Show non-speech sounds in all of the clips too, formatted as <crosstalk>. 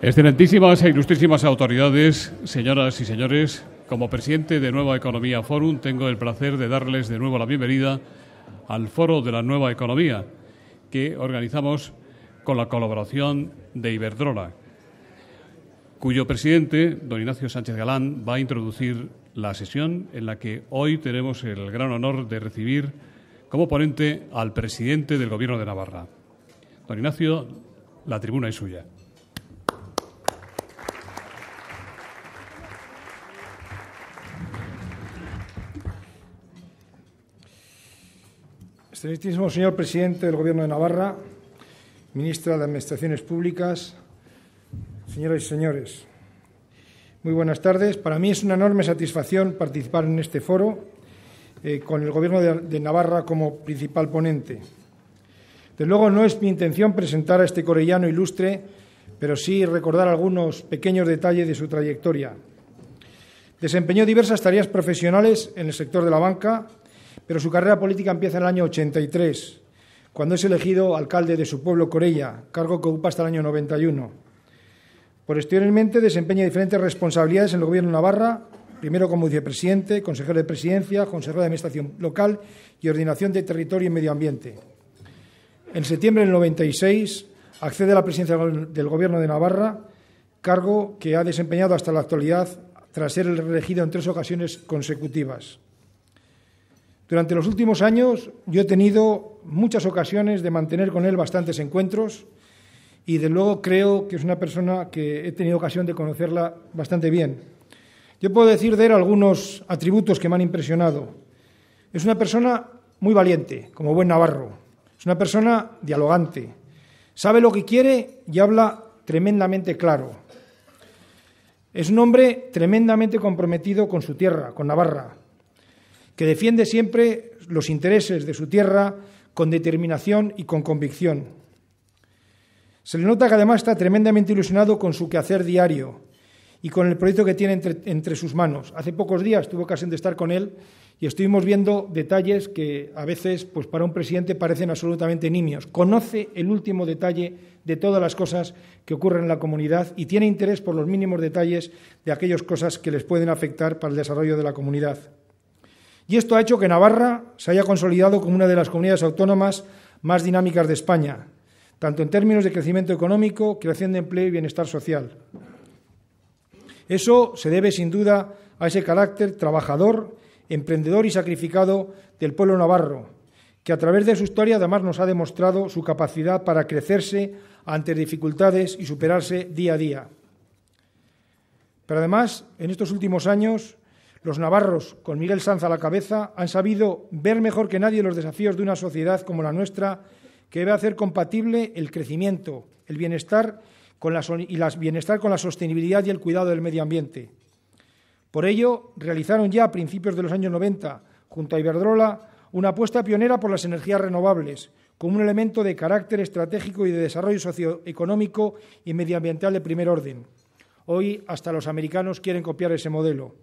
Excelentísimas e ilustrísimas autoridades, señoras y señores, como presidente de Nueva Economía Forum tengo el placer de darles de nuevo la bienvenida al Foro de la Nueva Economía que organizamos con la colaboración de Iberdrola, cuyo presidente, don Ignacio Sánchez Galán, va a introducir la sesión en la que hoy tenemos el gran honor de recibir como ponente al presidente del Gobierno de Navarra. Don Ignacio, la tribuna es suya. Excelentísimo señor presidente del Gobierno de Navarra, ministra de Administraciones Públicas, señoras y señores, muy buenas tardes. Para mí es una enorme satisfacción participar en este foro eh, con el Gobierno de, de Navarra como principal ponente. De luego no es mi intención presentar a este corellano ilustre, pero sí recordar algunos pequeños detalles de su trayectoria. Desempeñó diversas tareas profesionales en el sector de la banca, pero su carrera política empieza en el año 83, cuando es elegido alcalde de su pueblo Corella, cargo que ocupa hasta el año 91. Posteriormente desempeña diferentes responsabilidades en el Gobierno de Navarra, primero como vicepresidente, consejero de presidencia, consejero de administración local y ordenación de territorio y medio ambiente. En septiembre del 96 accede a la presidencia del Gobierno de Navarra, cargo que ha desempeñado hasta la actualidad tras ser elegido en tres ocasiones consecutivas. Durante los últimos años yo he tenido muchas ocasiones de mantener con él bastantes encuentros y de luego creo que es una persona que he tenido ocasión de conocerla bastante bien. Yo puedo decir de él algunos atributos que me han impresionado. Es una persona muy valiente, como buen navarro. Es una persona dialogante. Sabe lo que quiere y habla tremendamente claro. Es un hombre tremendamente comprometido con su tierra, con Navarra que defiende siempre los intereses de su tierra con determinación y con convicción. Se le nota que además está tremendamente ilusionado con su quehacer diario y con el proyecto que tiene entre, sus manos. Hace pocos días tuve ocasión de estar con él y estuvimos viendo detalles que a veces, pues, para un presidente parecen absolutamente nimios. Conoce el último detalle de todas las cosas que ocurren en la comunidad y tiene interés por los mínimos detalles de aquellas cosas que les pueden afectar para el desarrollo de la comunidad. Y esto ha hecho que Navarra se haya consolidado como una de las comunidades autónomas más dinámicas de España, tanto en términos de crecimiento económico, creación de empleo y bienestar social. Eso se debe sin duda a ese carácter trabajador, emprendedor y sacrificado del pueblo navarro, que a través de su historia además nos ha demostrado su capacidad para crecerse ante dificultades y superarse día a día. Pero además, en estos últimos años, los navarros, con Miguel Sanz a la cabeza, han sabido ver mejor que nadie los desafíos de una sociedad como la nuestra, que debe hacer compatible el crecimiento, el bienestar con la, y el bienestar con la sostenibilidad y el cuidado del medio ambiente. Por ello, realizaron ya a principios de los años 90, junto a Iberdrola, una apuesta pionera por las energías renovables, como un elemento de carácter estratégico y de desarrollo socioeconómico y medioambiental de primer orden. Hoy hasta los americanos quieren copiar ese modelo.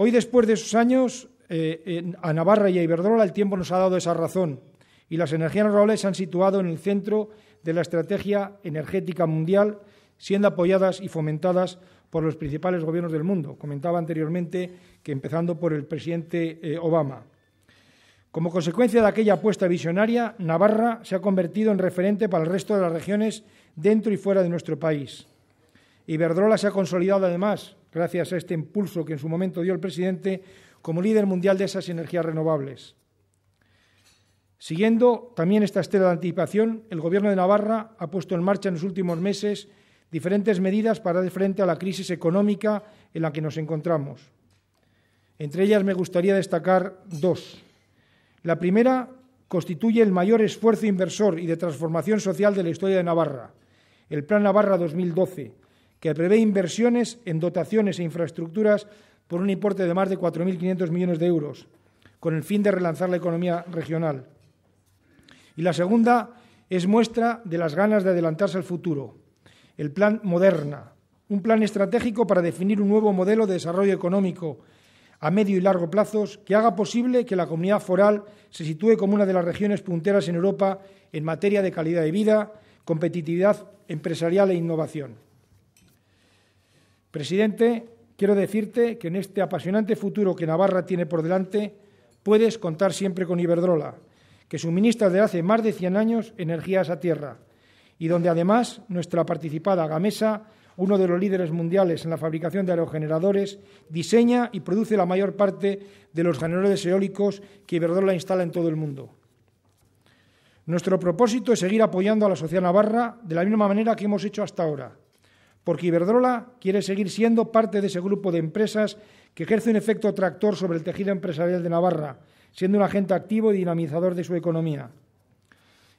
Hoy, después de esos años, eh, a Navarra y a Iberdrola el tiempo nos ha dado esa razón y las energías renovables se han situado en el centro de la estrategia energética mundial, siendo apoyadas y fomentadas por los principales gobiernos del mundo. Comentaba anteriormente que empezando por el presidente eh, Obama. Como consecuencia de aquella apuesta visionaria, Navarra se ha convertido en referente para el resto de las regiones dentro y fuera de nuestro país. Iberdrola se ha consolidado además, gracias a este impulso que en su momento dio el presidente, como líder mundial de esas energías renovables. Siguiendo también esta estela de anticipación, el Gobierno de Navarra ha puesto en marcha en los últimos meses diferentes medidas para dar frente a la crisis económica en la que nos encontramos. Entre ellas me gustaría destacar dos. La primera constituye el mayor esfuerzo inversor y de transformación social de la historia de Navarra, el Plan Navarra 2012, que prevé inversiones en dotaciones e infraestructuras por un importe de más de 4.500 millones de euros, con el fin de relanzar la economía regional. Y la segunda es muestra de las ganas de adelantarse al futuro, el Plan Moderna, un plan estratégico para definir un nuevo modelo de desarrollo económico a medio y largo plazos que haga posible que la comunidad foral se sitúe como una de las regiones punteras en Europa en materia de calidad de vida, competitividad empresarial e innovación. Presidente, quiero decirte que en este apasionante futuro que Navarra tiene por delante, puedes contar siempre con Iberdrola, que suministra desde hace más de 100 años energías a tierra y donde además nuestra participada Gamesa, uno de los líderes mundiales en la fabricación de aerogeneradores, diseña y produce la mayor parte de los generadores eólicos que Iberdrola instala en todo el mundo. Nuestro propósito es seguir apoyando a la sociedad navarra de la misma manera que hemos hecho hasta ahora porque Iberdrola quiere seguir siendo parte de ese grupo de empresas que ejerce un efecto tractor sobre el tejido empresarial de Navarra, siendo un agente activo y dinamizador de su economía.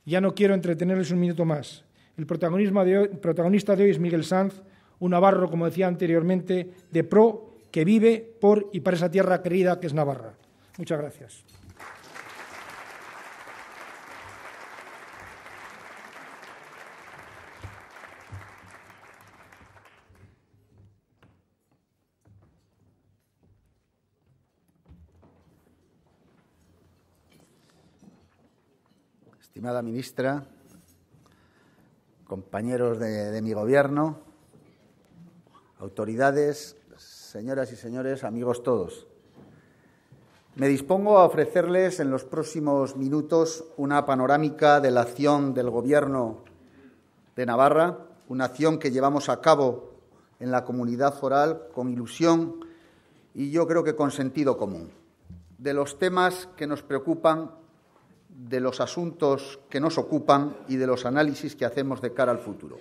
Ya no quiero entretenerles un minuto más. El protagonista de hoy es Miguel Sanz, un navarro, como decía anteriormente, de pro que vive por y para esa tierra querida que es Navarra. Muchas gracias. estimada ministra, compañeros de, mi gobierno, autoridades, señoras y señores, amigos todos. Me dispongo a ofrecerles en los próximos minutos una panorámica de la acción del Gobierno de Navarra, una acción que llevamos a cabo en la comunidad foral con ilusión y yo creo que con sentido común. De los temas que nos preocupan de los asuntos que nos ocupan y de los análisis que hacemos de cara al futuro.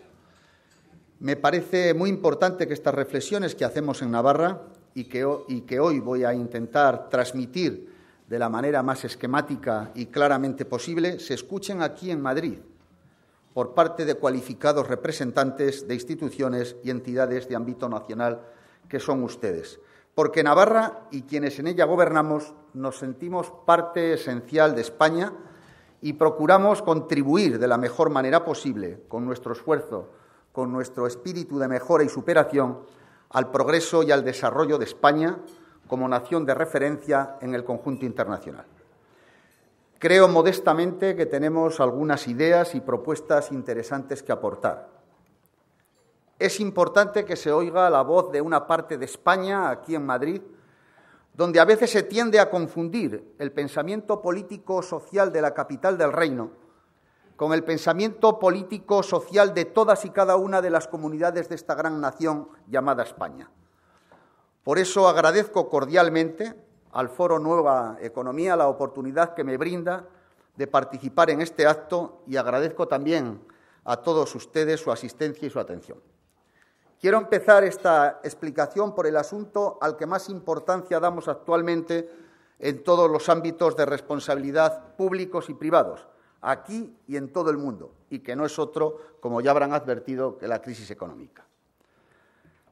Me parece muy importante que estas reflexiones que hacemos en Navarra y que, hoy voy a intentar transmitir de la manera más esquemática y claramente posible se escuchen aquí en Madrid por parte de cualificados representantes de instituciones y entidades de ámbito nacional que son ustedes porque Navarra y quienes en ella gobernamos nos sentimos parte esencial de España y procuramos contribuir de la mejor manera posible, con nuestro esfuerzo, con nuestro espíritu de mejora y superación, al progreso y al desarrollo de España como nación de referencia en el conjunto internacional. Creo modestamente que tenemos algunas ideas y propuestas interesantes que aportar es importante que se oiga la voz de una parte de España, aquí en Madrid, donde a veces se tiende a confundir el pensamiento político-social de la capital del reino con el pensamiento político-social de todas y cada una de las comunidades de esta gran nación llamada España. Por eso agradezco cordialmente al Foro Nueva Economía la oportunidad que me brinda de participar en este acto y agradezco también a todos ustedes su asistencia y su atención. Quiero empezar esta explicación por el asunto al que más importancia damos actualmente en todos los ámbitos de responsabilidad públicos y privados, aquí y en todo el mundo, y que no es otro, como ya habrán advertido, que la crisis económica.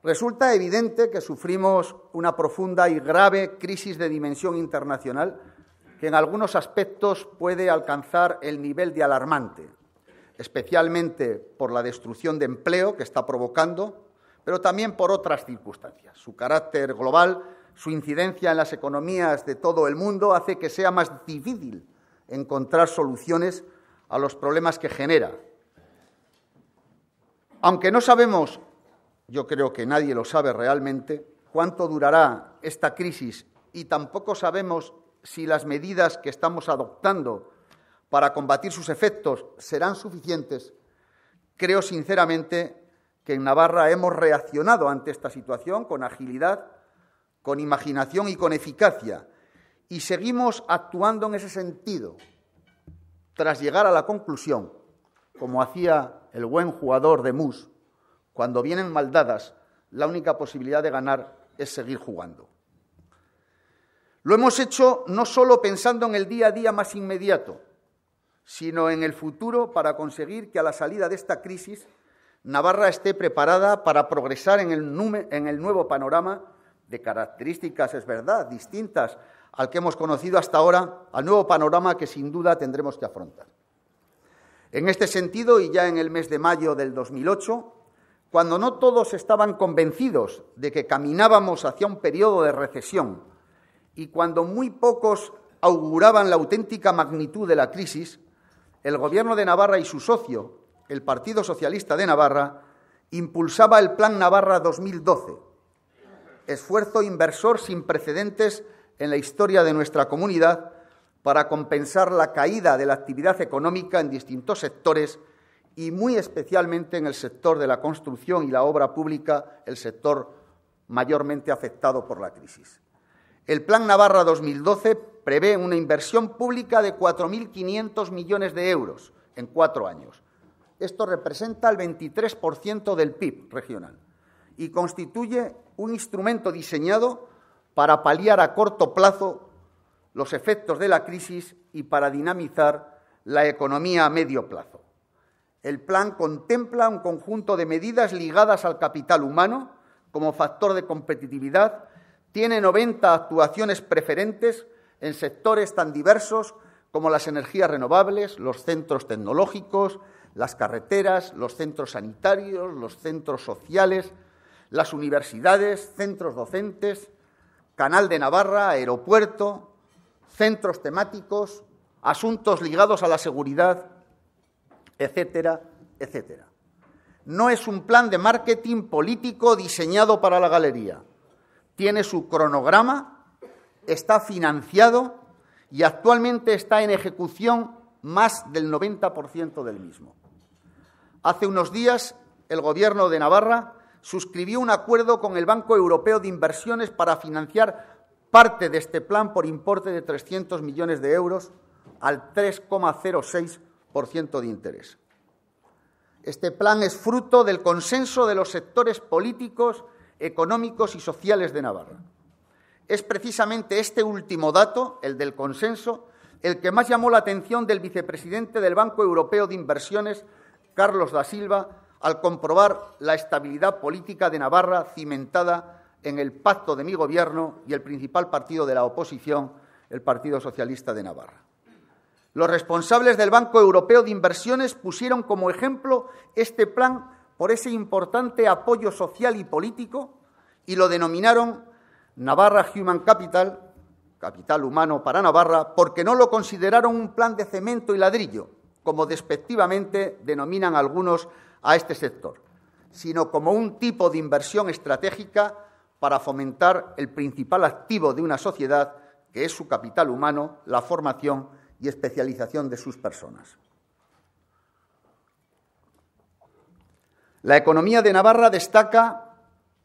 Resulta evidente que sufrimos una profunda y grave crisis de dimensión internacional que en algunos aspectos puede alcanzar el nivel de alarmante, especialmente por la destrucción de empleo que está provocando, pero también por otras circunstancias. Su carácter global, su incidencia en las economías de todo el mundo hace que sea más difícil encontrar soluciones a los problemas que genera. Aunque no sabemos, yo creo que nadie lo sabe realmente, cuánto durará esta crisis y tampoco sabemos si las medidas que estamos adoptando para combatir sus efectos serán suficientes, creo sinceramente que en Navarra hemos reaccionado ante esta situación con agilidad, con imaginación y con eficacia, y seguimos actuando en ese sentido, tras llegar a la conclusión, como hacía el buen jugador de mus, cuando vienen maldadas, la única posibilidad de ganar es seguir jugando. Lo hemos hecho no solo pensando en el día a día más inmediato, sino en el futuro para conseguir que a la salida de esta crisis Navarra esté preparada para progresar en el, nuevo panorama de características, es verdad, distintas al que hemos conocido hasta ahora, al nuevo panorama que sin duda tendremos que afrontar. En este sentido, y ya en el mes de mayo del 2008, cuando no todos estaban convencidos de que caminábamos hacia un periodo de recesión y cuando muy pocos auguraban la auténtica magnitud de la crisis, el Gobierno de Navarra y su socio, el Partido Socialista de Navarra, impulsaba el Plan Navarra 2012, esfuerzo inversor sin precedentes en la historia de nuestra comunidad para compensar la caída de la actividad económica en distintos sectores y muy especialmente en el sector de la construcción y la obra pública, el sector mayormente afectado por la crisis. El Plan Navarra 2012 prevé una inversión pública de 4.500 millones de euros en cuatro años, esto representa el 23% del PIB regional y constituye un instrumento diseñado para paliar a corto plazo los efectos de la crisis y para dinamizar la economía a medio plazo. El plan contempla un conjunto de medidas ligadas al capital humano como factor de competitividad, tiene 90 actuaciones preferentes en sectores tan diversos como las energías renovables, los centros tecnológicos, las carreteras, los centros sanitarios, los centros sociales, las universidades, centros docentes, Canal de Navarra, aeropuerto, centros temáticos, asuntos ligados a la seguridad, etcétera, etcétera. No es un plan de marketing político diseñado para la galería. Tiene su cronograma, está financiado y actualmente está en ejecución más del 90% del mismo. Hace unos días, el Gobierno de Navarra suscribió un acuerdo con el Banco Europeo de Inversiones para financiar parte de este plan por importe de 300 millones de euros al 3,06% de interés. Este plan es fruto del consenso de los sectores políticos, económicos y sociales de Navarra. Es precisamente este último dato, el del consenso, el que más llamó la atención del vicepresidente del Banco Europeo de Inversiones Carlos da Silva al comprobar la estabilidad política de Navarra cimentada en el pacto de mi gobierno y el principal partido de la oposición, el Partido Socialista de Navarra. Los responsables del Banco Europeo de Inversiones pusieron como ejemplo este plan por ese importante apoyo social y político y lo denominaron Navarra Human Capital, capital humano para Navarra, porque no lo consideraron un plan de cemento y ladrillo, como despectivamente denominan algunos a este sector, sino como un tipo de inversión estratégica para fomentar el principal activo de una sociedad, que es su capital humano, la formación y especialización de sus personas. La economía de Navarra destaca,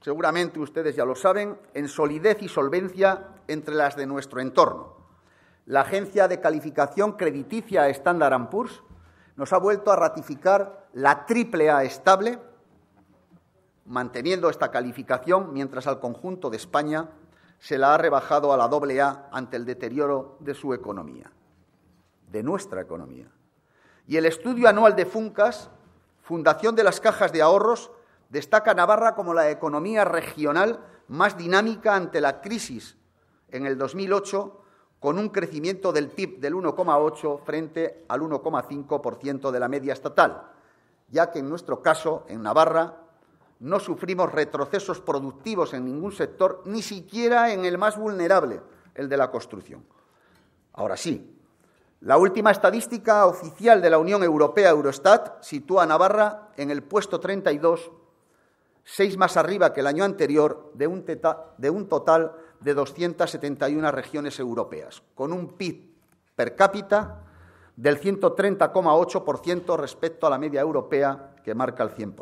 seguramente ustedes ya lo saben, en solidez y solvencia entre las de nuestro entorno. La agencia de calificación crediticia Standard Poor's nos ha vuelto a ratificar la triple A estable, manteniendo esta calificación, mientras al conjunto de España se la ha rebajado a la doble A ante el deterioro de su economía, de nuestra economía. Y el estudio anual de Funcas, Fundación de las Cajas de Ahorros, destaca Navarra como la economía regional más dinámica ante la crisis en el 2008 con un crecimiento del PIB del 1,8 frente al 1,5% de la media estatal, ya que en nuestro caso, en Navarra, no sufrimos retrocesos productivos en ningún sector, ni siquiera en el más vulnerable, el de la construcción. Ahora sí, la última estadística oficial de la Unión Europea, Eurostat, sitúa a Navarra en el puesto 32, seis más arriba que el año anterior, de un, de un total de 271 regiones europeas, con un PIB per cápita del 130,8% respecto a la media europea, que marca el 100%.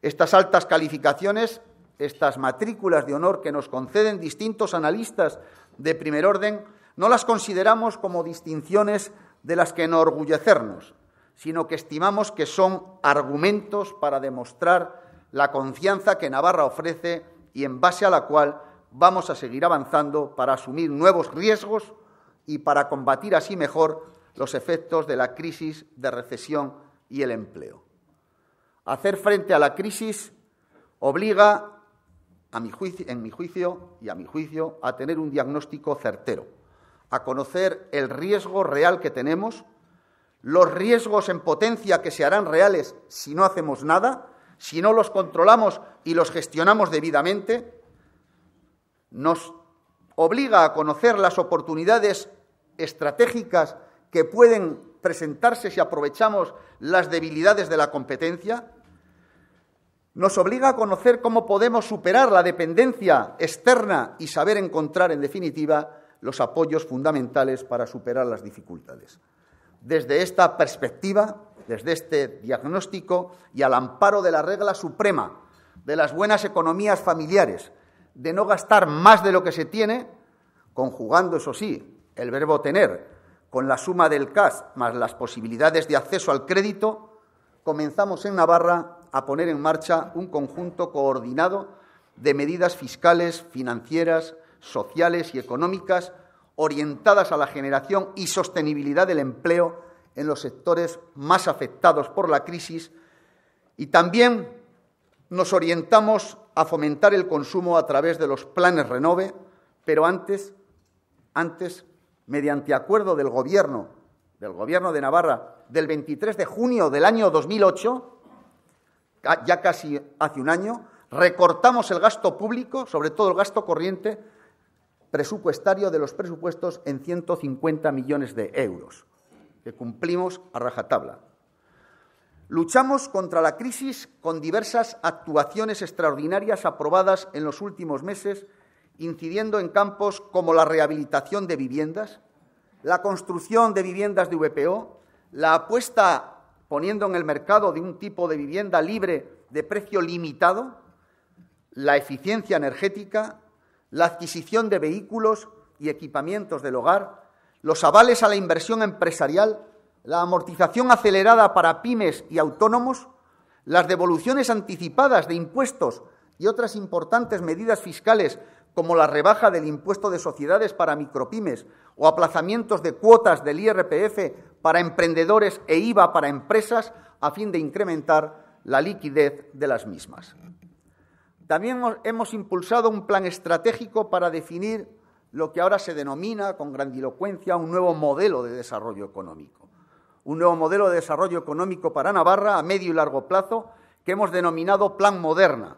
Estas altas calificaciones, estas matrículas de honor que nos conceden distintos analistas de primer orden, no las consideramos como distinciones de las que enorgullecernos, sino que estimamos que son argumentos para demostrar la confianza que Navarra ofrece y en base a la cual vamos a seguir avanzando para asumir nuevos riesgos y para combatir así mejor los efectos de la crisis de recesión y el empleo. Hacer frente a la crisis obliga, en mi juicio y a mi juicio, a tener un diagnóstico certero, a conocer el riesgo real que tenemos, los riesgos en potencia que se harán reales si no hacemos nada, si no los controlamos y los gestionamos debidamente, nos obliga a conocer las oportunidades estratégicas que pueden presentarse si aprovechamos las debilidades de la competencia, nos obliga a conocer cómo podemos superar la dependencia externa y saber encontrar, en definitiva, los apoyos fundamentales para superar las dificultades. Desde esta perspectiva, desde este diagnóstico y al amparo de la regla suprema de las buenas economías familiares, de no gastar más de lo que se tiene, conjugando, eso sí, el verbo tener con la suma del CAS más las posibilidades de acceso al crédito, comenzamos en Navarra a poner en marcha un conjunto coordinado de medidas fiscales, financieras, sociales y económicas orientadas a la generación y sostenibilidad del empleo en los sectores más afectados por la crisis y también nos orientamos a fomentar el consumo a través de los planes Renove, pero antes, antes, mediante acuerdo del Gobierno, del Gobierno de Navarra, del 23 de junio del año 2008, ya casi hace un año, recortamos el gasto público, sobre todo el gasto corriente presupuestario de los presupuestos en 150 millones de euros, que cumplimos a rajatabla. Luchamos contra la crisis con diversas actuaciones extraordinarias aprobadas en los últimos meses, incidiendo en campos como la rehabilitación de viviendas, la construcción de viviendas de VPO, la apuesta poniendo en el mercado de un tipo de vivienda libre de precio limitado, la eficiencia energética, la adquisición de vehículos y equipamientos del hogar, los avales a la inversión empresarial la amortización acelerada para pymes y autónomos, las devoluciones anticipadas de impuestos y otras importantes medidas fiscales como la rebaja del impuesto de sociedades para micropymes o aplazamientos de cuotas del IRPF para emprendedores e IVA para empresas a fin de incrementar la liquidez de las mismas. También hemos impulsado un plan estratégico para definir lo que ahora se denomina con grandilocuencia un nuevo modelo de desarrollo económico un nuevo modelo de desarrollo económico para Navarra a medio y largo plazo que hemos denominado Plan Moderna,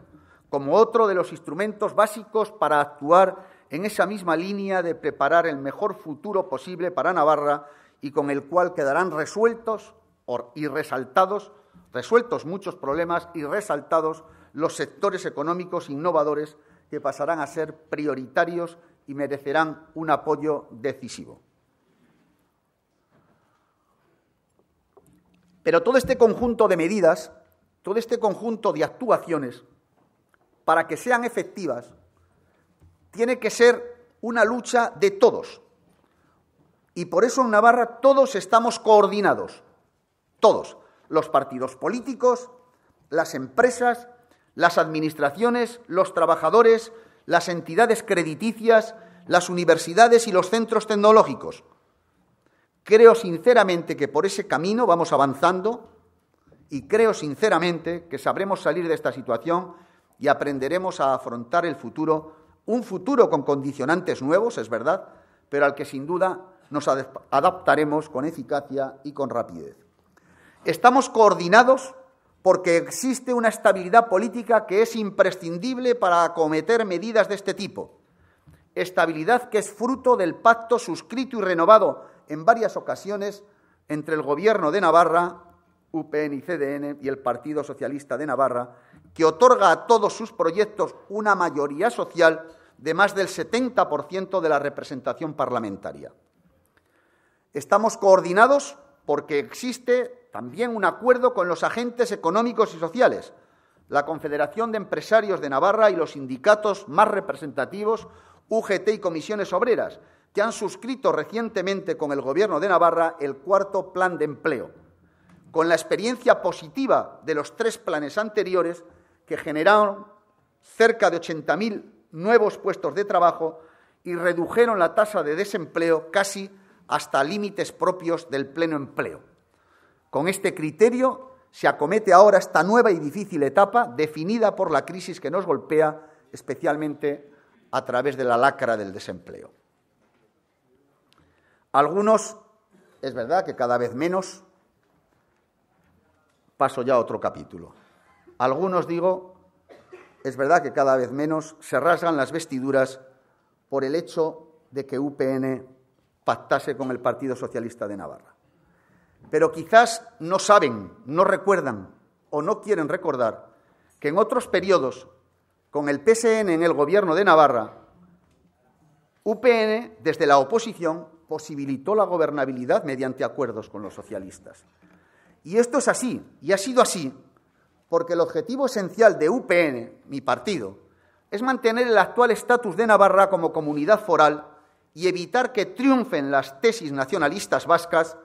como otro de los instrumentos básicos para actuar en esa misma línea de preparar el mejor futuro posible para Navarra y con el cual quedarán resueltos y resaltados, resueltos muchos problemas y resaltados los sectores económicos innovadores que pasarán a ser prioritarios y merecerán un apoyo decisivo. Pero todo este conjunto de medidas, todo este conjunto de actuaciones, para que sean efectivas, tiene que ser una lucha de todos. Y por eso en Navarra todos estamos coordinados, todos, los partidos políticos, las empresas, las administraciones, los trabajadores, las entidades crediticias, las universidades y los centros tecnológicos. Creo sinceramente que por ese camino vamos avanzando y creo sinceramente que sabremos salir de esta situación y aprenderemos a afrontar el futuro, un futuro con condicionantes nuevos, es verdad, pero al que sin duda nos adaptaremos con eficacia y con rapidez. Estamos coordinados porque existe una estabilidad política que es imprescindible para acometer medidas de este tipo. Estabilidad que es fruto del pacto suscrito y renovado en varias ocasiones entre el Gobierno de Navarra, UPN y CDN, y el Partido Socialista de Navarra, que otorga a todos sus proyectos una mayoría social de más del 70% de la representación parlamentaria. Estamos coordinados porque existe también un acuerdo con los agentes económicos y sociales, la Confederación de Empresarios de Navarra y los sindicatos más representativos, UGT y comisiones obreras, que han suscrito recientemente con el Gobierno de Navarra el cuarto plan de empleo, con la experiencia positiva de los tres planes anteriores que generaron cerca de 80.000 nuevos puestos de trabajo y redujeron la tasa de desempleo casi hasta límites propios del pleno empleo. Con este criterio se acomete ahora esta nueva y difícil etapa definida por la crisis que nos golpea, especialmente a través de la lacra del desempleo. Algunos, es verdad que cada vez menos, paso ya a otro capítulo. Algunos, digo, es verdad que cada vez menos se rasgan las vestiduras por el hecho de que UPN pactase con el Partido Socialista de Navarra. Pero quizás no saben, no recuerdan o no quieren recordar que en otros periodos, con el PSN en el gobierno de Navarra, UPN, desde la oposición, posibilitó la gobernabilidad mediante acuerdos con los socialistas. Y esto es así, y ha sido así, porque el objetivo esencial de UPN, mi partido, es mantener el actual estatus de Navarra como comunidad foral y evitar que triunfen las tesis nacionalistas vascas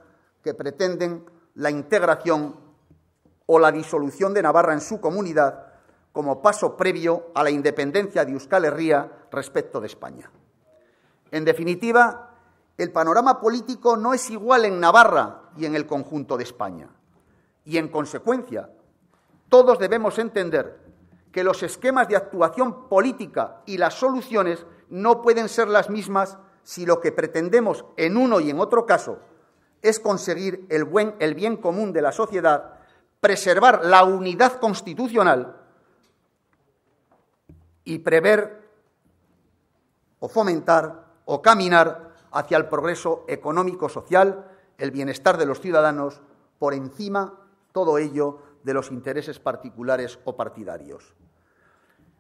que pretenden la integración o la disolución de Navarra en su comunidad como paso previo a la independencia de Euskal Herria respecto de España. En definitiva, el panorama político no es igual en Navarra y en el conjunto de España. Y en consecuencia, todos debemos entender que los esquemas de actuación política y las soluciones no pueden ser las mismas si lo que pretendemos en uno y en otro caso es conseguir el, buen, el bien común de la sociedad, preservar la unidad constitucional y prever o fomentar o caminar hacia el progreso económico-social, el bienestar de los ciudadanos, por encima, todo ello, de los intereses particulares o partidarios.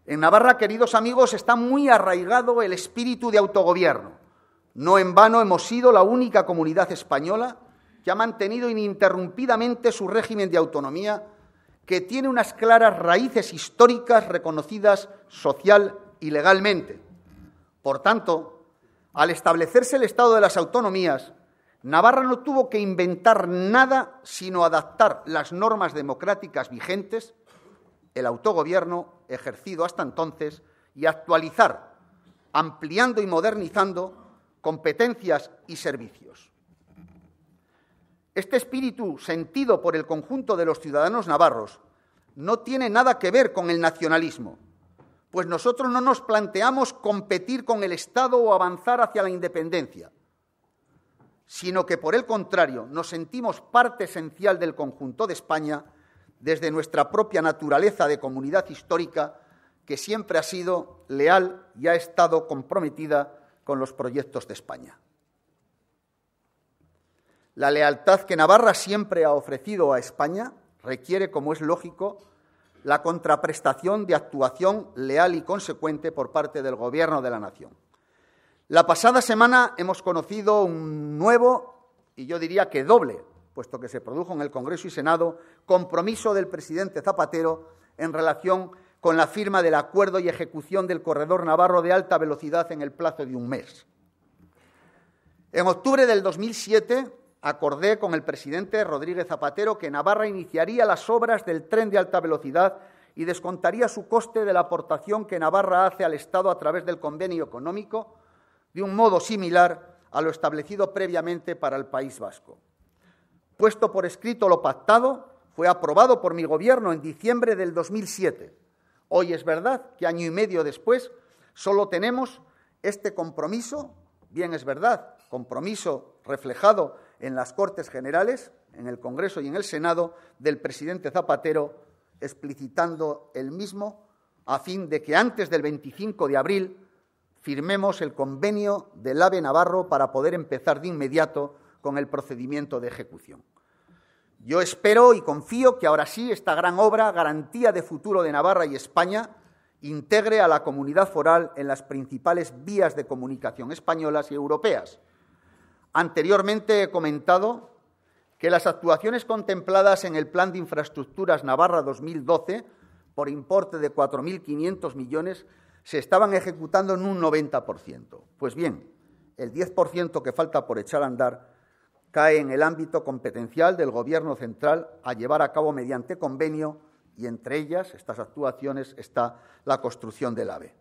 En Navarra, queridos amigos, está muy arraigado el espíritu de autogobierno. No en vano hemos sido la única comunidad española que ha mantenido ininterrumpidamente su régimen de autonomía, que tiene unas claras raíces históricas reconocidas social y legalmente. Por tanto, al establecerse el Estado de las Autonomías, Navarra no tuvo que inventar nada sino adaptar las normas democráticas vigentes, el autogobierno ejercido hasta entonces, y actualizar, ampliando y modernizando competencias y servicios. Este espíritu sentido por el conjunto de los ciudadanos navarros no tiene nada que ver con el nacionalismo pues nosotros no nos planteamos competir con el Estado o avanzar hacia la independencia, sino que por el contrario nos sentimos parte esencial del conjunto de España desde nuestra propia naturaleza de comunidad histórica que siempre ha sido leal y ha estado comprometida con los proyectos de España. La lealtad que Navarra siempre ha ofrecido a España requiere, como es lógico, la contraprestación de actuación leal y consecuente por parte del Gobierno de la Nación. La pasada semana hemos conocido un nuevo, y yo diría que doble, puesto que se produjo en el Congreso y Senado, compromiso del presidente Zapatero en relación con la firma del acuerdo y ejecución del corredor navarro de alta velocidad en el plazo de un mes. En octubre del 2007, acordé con el presidente Rodríguez Zapatero que Navarra iniciaría las obras del tren de alta velocidad y descontaría su coste de la aportación que Navarra hace al Estado a través del convenio económico, de un modo similar a lo establecido previamente para el País Vasco. Puesto por escrito lo pactado, fue aprobado por mi Gobierno en diciembre del 2007. Hoy es verdad que año y medio después solo tenemos este compromiso, bien es verdad, compromiso reflejado en las Cortes Generales, en el Congreso y en el Senado, del presidente Zapatero, explicitando el mismo a fin de que antes del 25 de abril firmemos el convenio del AVE Navarro para poder empezar de inmediato con el procedimiento de ejecución. Yo espero y confío que ahora sí esta gran obra, garantía de futuro de Navarra y España, integre a la comunidad foral en las principales vías de comunicación españolas y europeas, Anteriormente he comentado que las actuaciones contempladas en el Plan de Infraestructuras Navarra 2012, por importe de 4.500 millones, se estaban ejecutando en un 90%. Pues bien, el 10% que falta por echar a andar cae en el ámbito competencial del Gobierno central a llevar a cabo mediante convenio y entre ellas, estas actuaciones, está la construcción del AVE.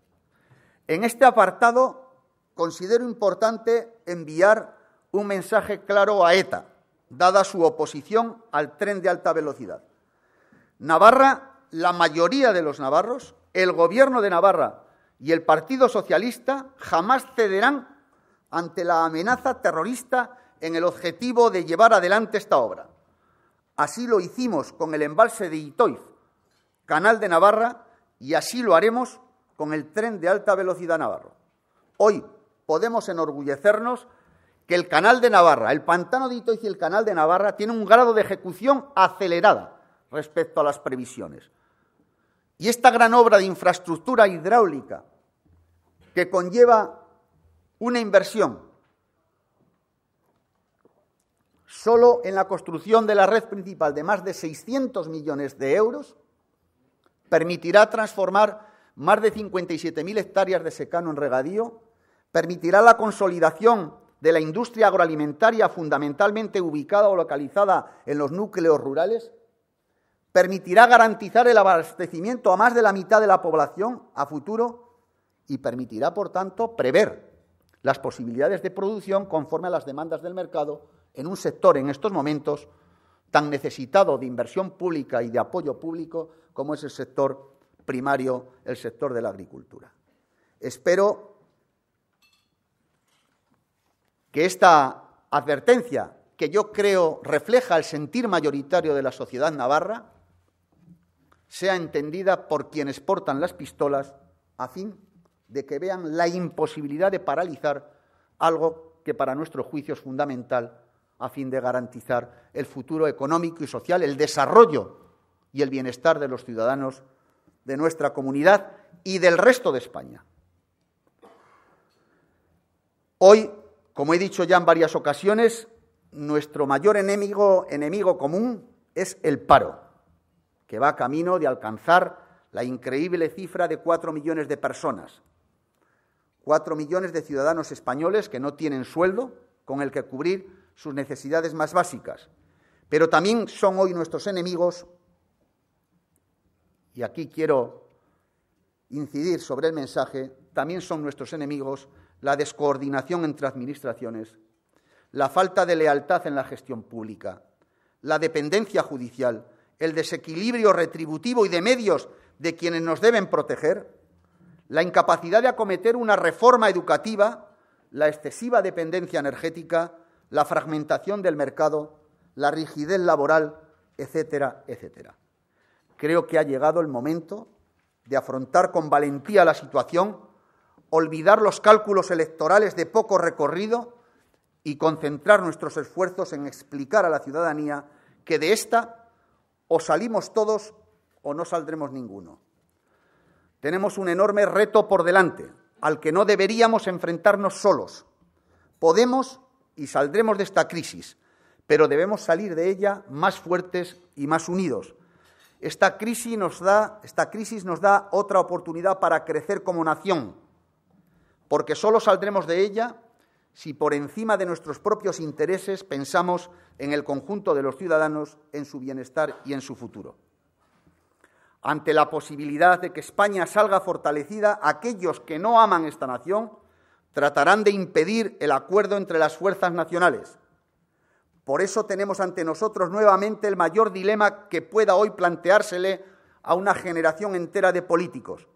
En este apartado considero importante enviar un mensaje claro a ETA, dada su oposición al tren de alta velocidad. Navarra, la mayoría de los navarros, el gobierno de Navarra y el Partido Socialista jamás cederán ante la amenaza terrorista en el objetivo de llevar adelante esta obra. Así lo hicimos con el embalse de Itoif, Canal de Navarra, y así lo haremos con el tren de alta velocidad navarro. Hoy podemos enorgullecernos que el canal de Navarra, el pantano de Itoiz y el canal de Navarra tienen un grado de ejecución acelerada respecto a las previsiones. Y esta gran obra de infraestructura hidráulica que conlleva una inversión solo en la construcción de la red principal de más de 600 millones de euros permitirá transformar más de 57.000 hectáreas de secano en regadío, permitirá la consolidación de la industria agroalimentaria fundamentalmente ubicada o localizada en los núcleos rurales, permitirá garantizar el abastecimiento a más de la mitad de la población a futuro y permitirá, por tanto, prever las posibilidades de producción conforme a las demandas del mercado en un sector en estos momentos tan necesitado de inversión pública y de apoyo público como es el sector primario, el sector de la agricultura. Espero que esta advertencia, que yo creo refleja el sentir mayoritario de la sociedad navarra, sea entendida por quienes portan las pistolas a fin de que vean la imposibilidad de paralizar algo que para nuestro juicio es fundamental a fin de garantizar el futuro económico y social, el desarrollo y el bienestar de los ciudadanos de nuestra comunidad y del resto de España. Hoy como he dicho ya en varias ocasiones, nuestro mayor enemigo, enemigo común es el paro, que va camino de alcanzar la increíble cifra de cuatro millones de personas. Cuatro millones de ciudadanos españoles que no tienen sueldo con el que cubrir sus necesidades más básicas. Pero también son hoy nuestros enemigos, y aquí quiero incidir sobre el mensaje, también son nuestros enemigos la descoordinación entre administraciones, la falta de lealtad en la gestión pública, la dependencia judicial, el desequilibrio retributivo y de medios de quienes nos deben proteger, la incapacidad de acometer una reforma educativa, la excesiva dependencia energética, la fragmentación del mercado, la rigidez laboral, etcétera, etcétera. Creo que ha llegado el momento de afrontar con valentía la situación olvidar los cálculos electorales de poco recorrido y concentrar nuestros esfuerzos en explicar a la ciudadanía que de esta o salimos todos o no saldremos ninguno. Tenemos un enorme reto por delante, al que no deberíamos enfrentarnos solos. Podemos y saldremos de esta crisis, pero debemos salir de ella más fuertes y más unidos. Esta crisis nos da, esta crisis nos da otra oportunidad para crecer como nación porque solo saldremos de ella si por encima de nuestros propios intereses pensamos en el conjunto de los ciudadanos, en su bienestar y en su futuro. Ante la posibilidad de que España salga fortalecida, aquellos que no aman esta nación tratarán de impedir el acuerdo entre las fuerzas nacionales. Por eso tenemos ante nosotros nuevamente el mayor dilema que pueda hoy planteársele a una generación entera de políticos,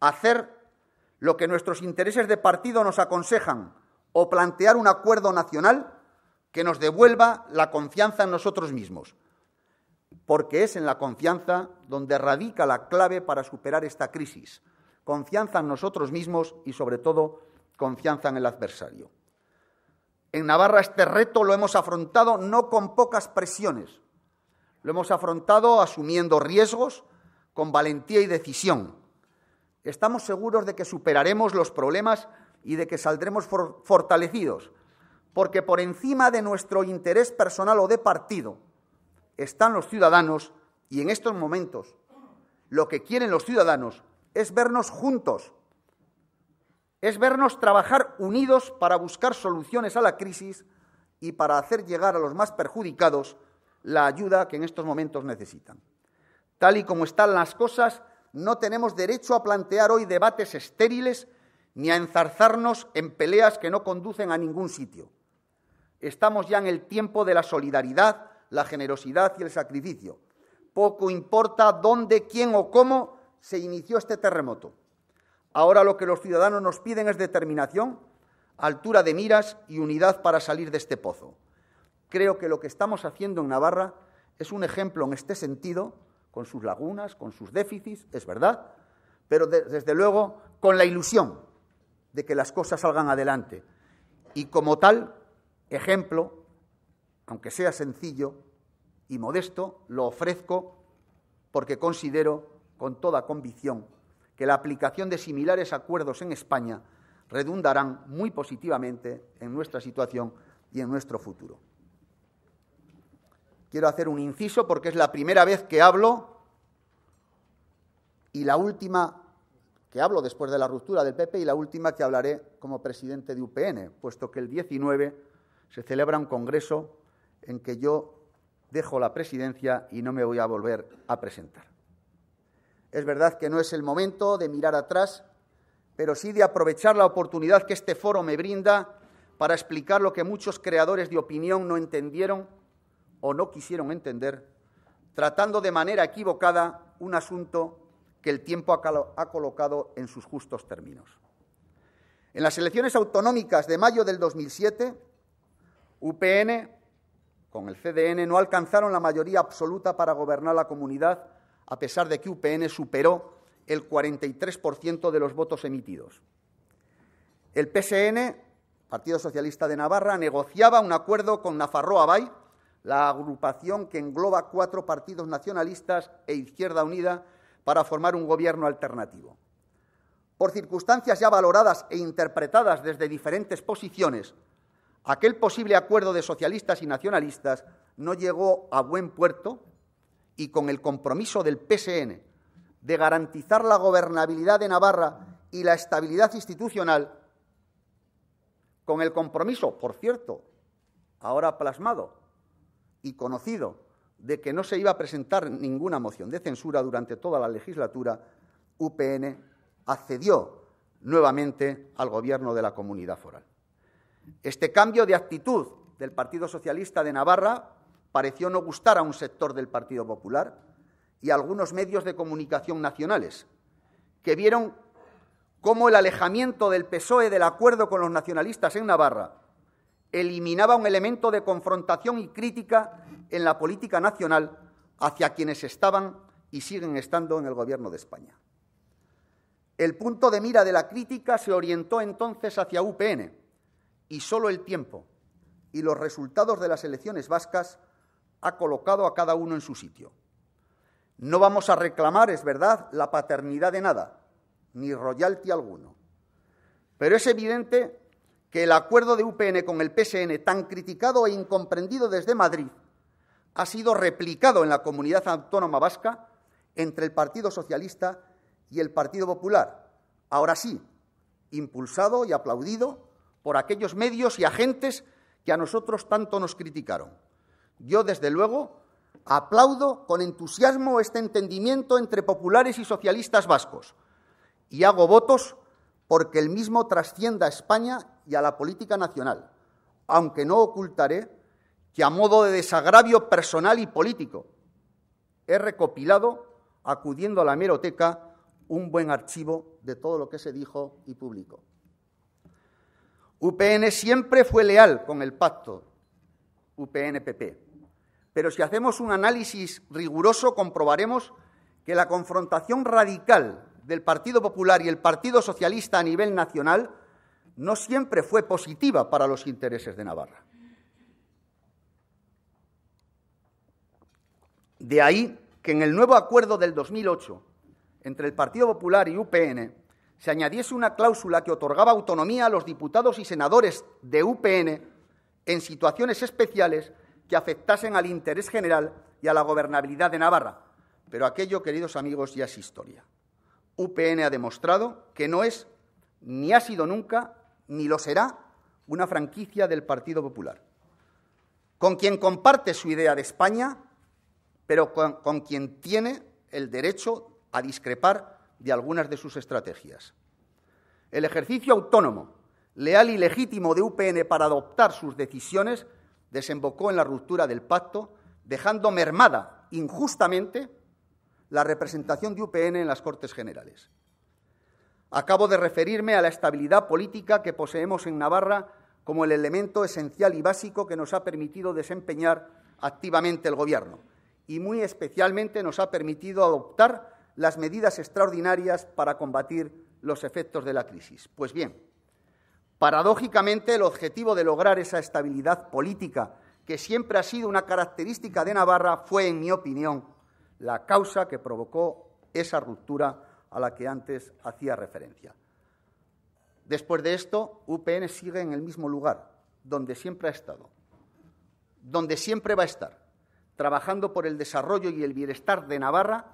hacer lo que nuestros intereses de partido nos aconsejan o plantear un acuerdo nacional que nos devuelva la confianza en nosotros mismos, porque es en la confianza donde radica la clave para superar esta crisis, confianza en nosotros mismos y sobre todo confianza en el adversario. En Navarra este reto lo hemos afrontado no con pocas presiones, lo hemos afrontado asumiendo riesgos con valentía y decisión, Estamos seguros de que superaremos los problemas y de que saldremos fortalecidos, porque por encima de nuestro interés personal o de partido están los ciudadanos y en estos momentos lo que quieren los ciudadanos es vernos juntos, es vernos trabajar unidos para buscar soluciones a la crisis y para hacer llegar a los más perjudicados la ayuda que en estos momentos necesitan. Tal y como están las cosas, no tenemos derecho a plantear hoy debates estériles ni a enzarzarnos en peleas que no conducen a ningún sitio. Estamos ya en el tiempo de la solidaridad, la generosidad y el sacrificio. Poco importa dónde, quién o cómo se inició este terremoto. Ahora lo que los ciudadanos nos piden es determinación, altura de miras y unidad para salir de este pozo. Creo que lo que estamos haciendo en Navarra es un ejemplo en este sentido con sus lagunas, con sus déficits, es verdad, pero desde luego con la ilusión de que las cosas salgan adelante. Y como tal, ejemplo, aunque sea sencillo y modesto, lo ofrezco porque considero con toda convicción que la aplicación de similares acuerdos en España redundarán muy positivamente en nuestra situación y en nuestro futuro quiero hacer un inciso porque es la primera vez que hablo y la última que hablo después de la ruptura del PP y la última que hablaré como presidente de UPN, puesto que el 19 se celebra un congreso en que yo dejo la presidencia y no me voy a volver a presentar. Es verdad que no es el momento de mirar atrás, pero sí de aprovechar la oportunidad que este foro me brinda para explicar lo que muchos creadores de opinión no entendieron o no quisieron entender, tratando de manera equivocada un asunto que el tiempo ha, colocado en sus justos términos. En las elecciones autonómicas de mayo del 2007, UPN con el CDN no alcanzaron la mayoría absoluta para gobernar la comunidad, a pesar de que UPN superó el 43% de los votos emitidos. El PSN, Partido Socialista de Navarra, negociaba un acuerdo con Nafarroa Bay la agrupación que engloba cuatro partidos nacionalistas e Izquierda Unida para formar un gobierno alternativo. Por circunstancias ya valoradas e interpretadas desde diferentes posiciones, aquel posible acuerdo de socialistas y nacionalistas no llegó a buen puerto y con el compromiso del PSN de garantizar la gobernabilidad de Navarra y la estabilidad institucional, con el compromiso, por cierto, ahora plasmado y conocido de que no se iba a presentar ninguna moción de censura durante toda la legislatura, UPN accedió nuevamente al gobierno de la comunidad foral. Este cambio de actitud del Partido Socialista de Navarra pareció no gustar a un sector del Partido Popular y a algunos medios de comunicación nacionales, que vieron cómo el alejamiento del PSOE del acuerdo con los nacionalistas en Navarra eliminaba un elemento de confrontación y crítica en la política nacional hacia quienes estaban y siguen estando en el Gobierno de España. El punto de mira de la crítica se orientó entonces hacia UPN y solo el tiempo y los resultados de las elecciones vascas ha colocado a cada uno en su sitio. No vamos a reclamar, es verdad, la paternidad de nada, ni royalty alguno. Pero es evidente que el acuerdo de UPN con el PSN, tan criticado e incomprendido desde Madrid, ha sido replicado en la comunidad autónoma vasca entre el Partido Socialista y el Partido Popular. Ahora sí, impulsado y aplaudido por aquellos medios y agentes que a nosotros tanto nos criticaron. Yo, desde luego, aplaudo con entusiasmo este entendimiento entre populares y socialistas vascos y hago votos porque el mismo trascienda a España y a la política nacional, aunque no ocultaré que a modo de desagravio personal y político he recopilado, acudiendo a la meroteca, un buen archivo de todo lo que se dijo y publicó. UPN siempre fue leal con el pacto UPNPP, pero si hacemos un análisis riguroso comprobaremos que la confrontación radical del Partido Popular y el Partido Socialista a nivel nacional no siempre fue positiva para los intereses de Navarra. De ahí que en el nuevo acuerdo del 2008 entre el Partido Popular y UPN se añadiese una cláusula que otorgaba autonomía a los diputados y senadores de UPN en situaciones especiales que afectasen al interés general y a la gobernabilidad de Navarra. Pero aquello, queridos amigos, ya es historia. UPN ha demostrado que no es, ni ha sido nunca, ni lo será, una franquicia del Partido Popular, con quien comparte su idea de España, pero con, quien tiene el derecho a discrepar de algunas de sus estrategias. El ejercicio autónomo, leal y legítimo de UPN para adoptar sus decisiones, desembocó en la ruptura del pacto, dejando mermada injustamente la representación de UPN en las Cortes Generales. Acabo de referirme a la estabilidad política que poseemos en Navarra como el elemento esencial y básico que nos ha permitido desempeñar activamente el Gobierno y muy especialmente nos ha permitido adoptar las medidas extraordinarias para combatir los efectos de la crisis. Pues bien, paradójicamente el objetivo de lograr esa estabilidad política, que siempre ha sido una característica de Navarra, fue, en mi opinión, la causa que provocó esa ruptura a la que antes hacía referencia. Después de esto, UPN sigue en el mismo lugar, donde siempre ha estado, donde siempre va a estar, trabajando por el desarrollo y el bienestar de Navarra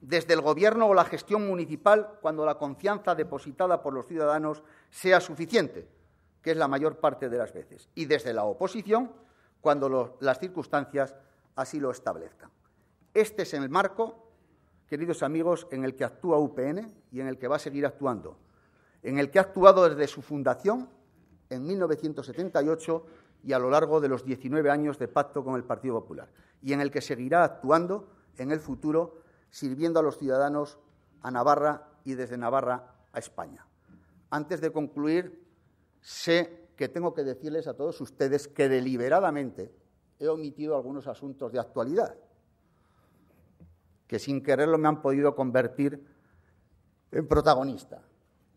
desde el Gobierno o la gestión municipal cuando la confianza depositada por los ciudadanos sea suficiente, que es la mayor parte de las veces, y desde la oposición cuando las circunstancias así lo establezcan. Este es el marco, queridos amigos, en el que actúa UPN y en el que va a seguir actuando, en el que ha actuado desde su fundación en 1978 y a lo largo de los 19 años de pacto con el Partido Popular, y en el que seguirá actuando en el futuro, sirviendo a los ciudadanos a Navarra y desde Navarra a España. Antes de concluir, sé que tengo que decirles a todos ustedes que deliberadamente he omitido algunos asuntos de actualidad, que sin quererlo me han podido convertir en protagonista.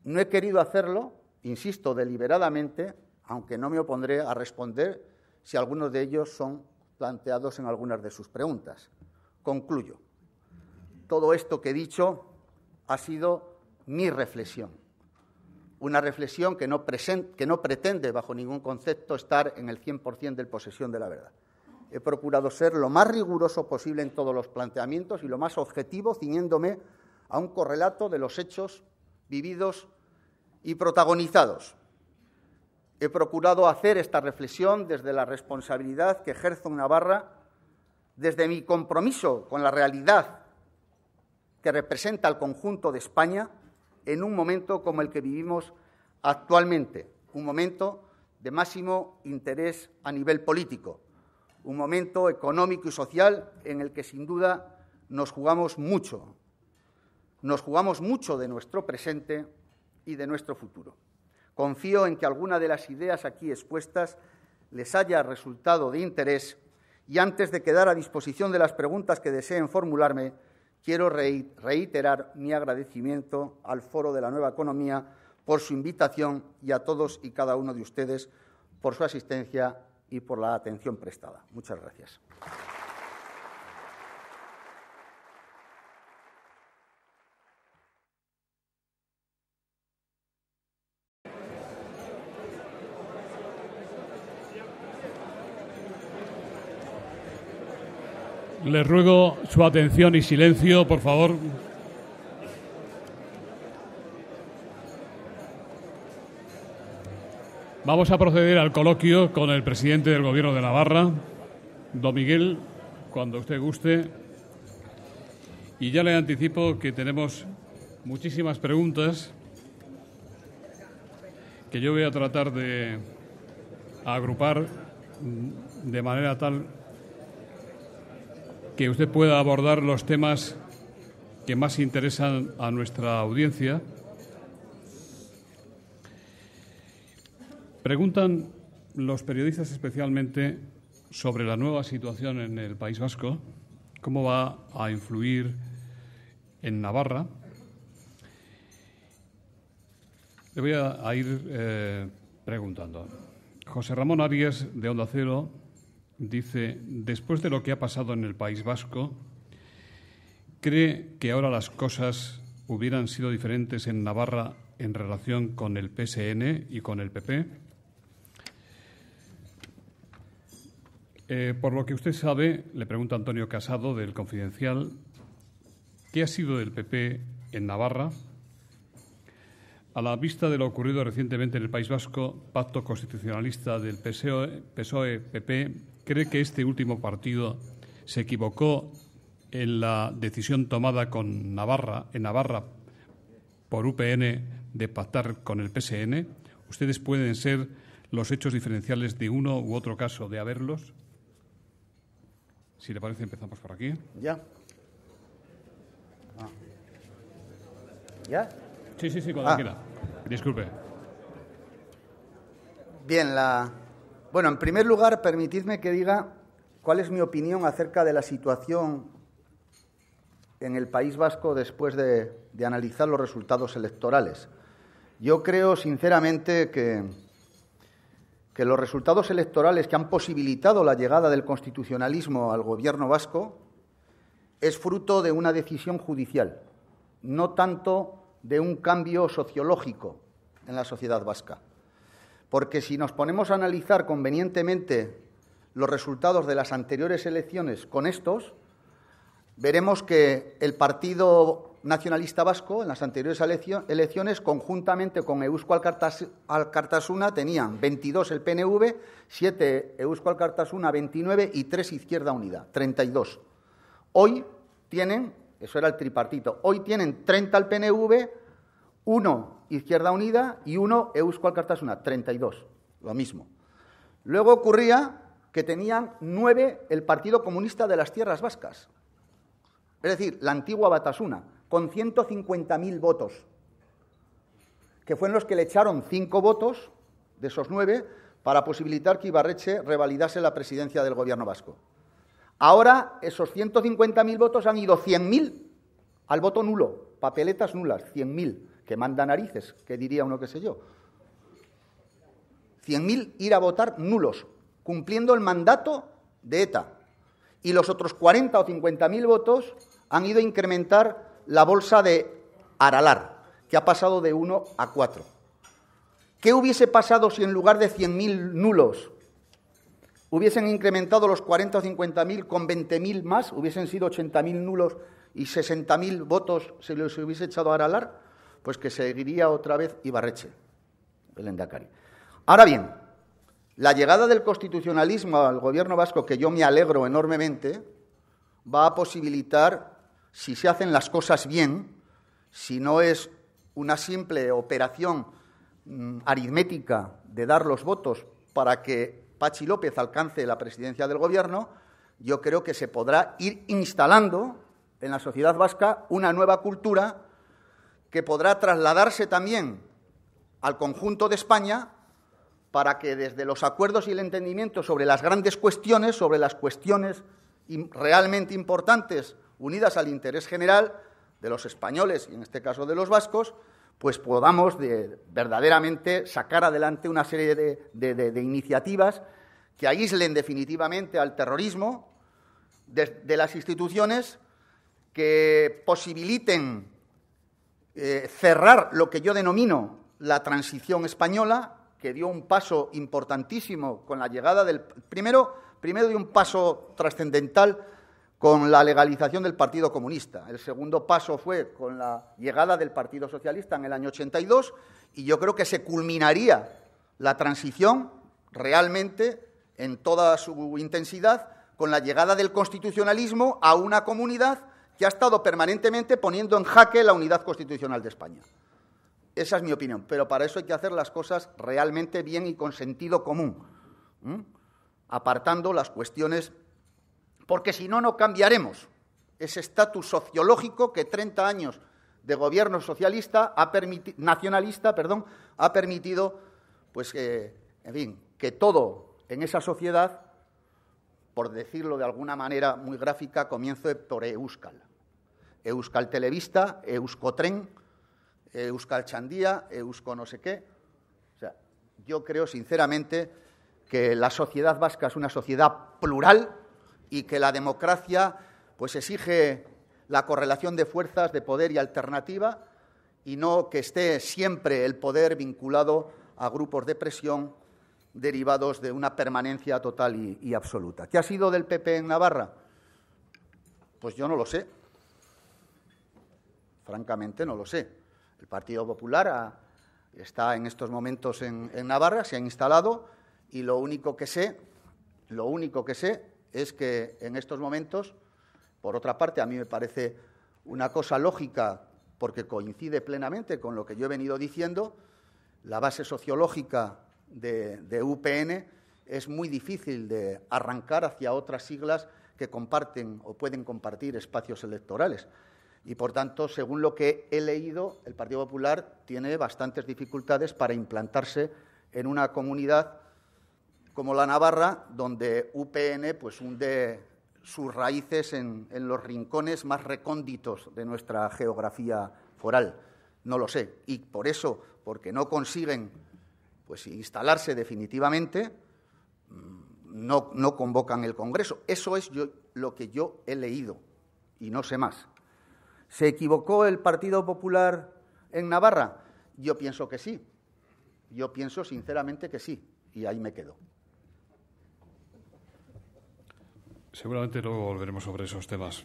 No he querido hacerlo, insisto, deliberadamente, aunque no me opondré a responder si algunos de ellos son planteados en algunas de sus preguntas. Concluyo. Todo esto que he dicho ha sido mi reflexión. Una reflexión que no, pretende, bajo ningún concepto, estar en el 100% del posesión de la verdad he procurado ser lo más riguroso posible en todos los planteamientos y lo más objetivo, ciñéndome a un correlato de los hechos vividos y protagonizados. He procurado hacer esta reflexión desde la responsabilidad que ejerzo en Navarra, desde mi compromiso con la realidad que representa el conjunto de España en un momento como el que vivimos actualmente, un momento de máximo interés a nivel político un momento económico y social en el que sin duda nos jugamos mucho, nos jugamos mucho de nuestro presente y de nuestro futuro. Confío en que alguna de las ideas aquí expuestas les haya resultado de interés y antes de quedar a disposición de las preguntas que deseen formularme, quiero reiterar mi agradecimiento al Foro de la Nueva Economía por su invitación y a todos y cada uno de ustedes por su asistencia y por la atención prestada. Muchas gracias. Les ruego su atención y silencio, por favor. Vamos a proceder al coloquio con el presidente del Gobierno de Navarra, don Miguel, cuando usted guste. Y ya le anticipo que tenemos muchísimas preguntas que yo voy a tratar de agrupar de manera tal que usted pueda abordar los temas que más interesan a nuestra audiencia Preguntan los periodistas especialmente sobre la nueva situación en el País Vasco, cómo va a influir en Navarra. Le voy a, ir eh, preguntando. José Ramón Arias, de Onda Cero, dice, después de lo que ha pasado en el País Vasco, ¿cree que ahora las cosas hubieran sido diferentes en Navarra en relación con el PSN y con el PP? Eh, por lo que usted sabe, le pregunta Antonio Casado del Confidencial, ¿qué ha sido del PP en Navarra? A la vista de lo ocurrido recientemente en el País Vasco, pacto constitucionalista del PSOE-PP, e, e, ¿cree que este último partido se equivocó en la decisión tomada con Navarra, en Navarra por UPN de pactar con el PSN? ¿Ustedes pueden ser los hechos diferenciales de uno u otro caso de haberlos? Si le parece, empezamos por aquí. Ya. Ah. ¿Ya? Sí, sí, sí, cuando ah. quiera. Disculpe. Bien, la... bueno, en primer lugar, permitidme que diga cuál es mi opinión acerca de la situación en el País Vasco después de analizar los resultados electorales. Yo creo, sinceramente, que que los resultados electorales que han posibilitado la llegada del constitucionalismo al gobierno vasco es fruto de una decisión judicial, no tanto de un cambio sociológico en la sociedad vasca. Porque si nos ponemos a analizar convenientemente los resultados de las anteriores elecciones con estos, veremos que el Partido nacionalista vasco en las anteriores elecciones, conjuntamente con Eusko Alkartasuna, tenían 22 el PNV, 7 Eusko Alkartasuna, 29 y 3 Izquierda Unida, 32. Hoy tienen, eso era el tripartito, hoy tienen 30 el PNV, 1 Izquierda Unida y 1 Eusko Alkartasuna, 32, lo mismo. Luego ocurría que tenían 9 el Partido Comunista de las Tierras Vascas, es decir, la antigua Batasuna con 150.000 votos, que fueron los que le echaron cinco votos de esos nueve para posibilitar que Ibarreche revalidase la presidencia del gobierno vasco. Ahora esos 150.000 votos han ido 100.000 al voto nulo, papeletas nulas, 100.000, que manda narices, que diría uno que sé yo. 100.000 ir a votar nulos, cumpliendo el mandato de ETA. Y los otros 40 o 50.000 votos han ido a incrementar la bolsa de Aralar, que ha pasado de 1 a 4. ¿Qué hubiese pasado si en lugar de 100.000 nulos hubiesen incrementado los 40 o 50.000 con 20.000 más? ¿Hubiesen sido 80.000 nulos y 60.000 votos se los hubiese echado a Aralar? Pues que seguiría otra vez Ibarreche, el Endacari. Ahora bien, la llegada del constitucionalismo al gobierno vasco, que yo me alegro enormemente, va a posibilitar si se hacen las cosas bien, si no es una simple operación mm, aritmética de dar los votos para que Pachi López alcance la presidencia del Gobierno, yo creo que se podrá ir instalando en la sociedad vasca una nueva cultura que podrá trasladarse también al conjunto de España para que desde los acuerdos y el entendimiento sobre las grandes cuestiones, sobre las cuestiones realmente importantes unidas al interés general de los españoles y en este caso de los vascos, pues podamos verdaderamente sacar adelante una serie de, iniciativas que aíslen definitivamente al terrorismo de, las instituciones, que posibiliten eh, cerrar lo que yo denomino la transición española, que dio un paso importantísimo con la llegada del... Primero, primero dio un paso trascendental con la legalización del Partido Comunista. El segundo paso fue con la llegada del Partido Socialista en el año 82 y yo creo que se culminaría la transición realmente en toda su intensidad con la llegada del constitucionalismo a una comunidad que ha estado permanentemente poniendo en jaque la unidad constitucional de España. Esa es mi opinión, pero para eso hay que hacer las cosas realmente bien y con sentido común, apartando las cuestiones porque si no, no cambiaremos ese estatus sociológico que 30 años de gobierno socialista ha nacionalista perdón, ha permitido pues, eh, en fin, que todo en esa sociedad, por decirlo de alguna manera muy gráfica, comience por Euskal. Euskal Televista, Euskotren, Euskal Chandía, Eusko no sé qué. O sea, yo creo sinceramente que la sociedad vasca es una sociedad plural y que la democracia pues exige la correlación de fuerzas de poder y alternativa y no que esté siempre el poder vinculado a grupos de presión derivados de una permanencia total y, absoluta. ¿Qué ha sido del PP en Navarra? Pues yo no lo sé. Francamente no lo sé. El Partido Popular está en estos momentos en, en Navarra, se ha instalado y lo único que sé, lo único que sé es que en estos momentos, por otra parte, a mí me parece una cosa lógica porque coincide plenamente con lo que yo he venido diciendo, la base sociológica de, UPN es muy difícil de arrancar hacia otras siglas que comparten o pueden compartir espacios electorales. Y por tanto, según lo que he leído, el Partido Popular tiene bastantes dificultades para implantarse en una comunidad como la Navarra, donde UPN pues, hunde sus raíces en, los rincones más recónditos de nuestra geografía foral. No lo sé. Y por eso, porque no consiguen pues, instalarse definitivamente, mm, no, no, convocan el Congreso. Eso es yo, lo que yo he leído y no sé más. ¿Se equivocó el Partido Popular en Navarra? Yo pienso que sí. Yo pienso sinceramente que sí. Y ahí me quedo. seguramente luego volveremos sobre esos temas.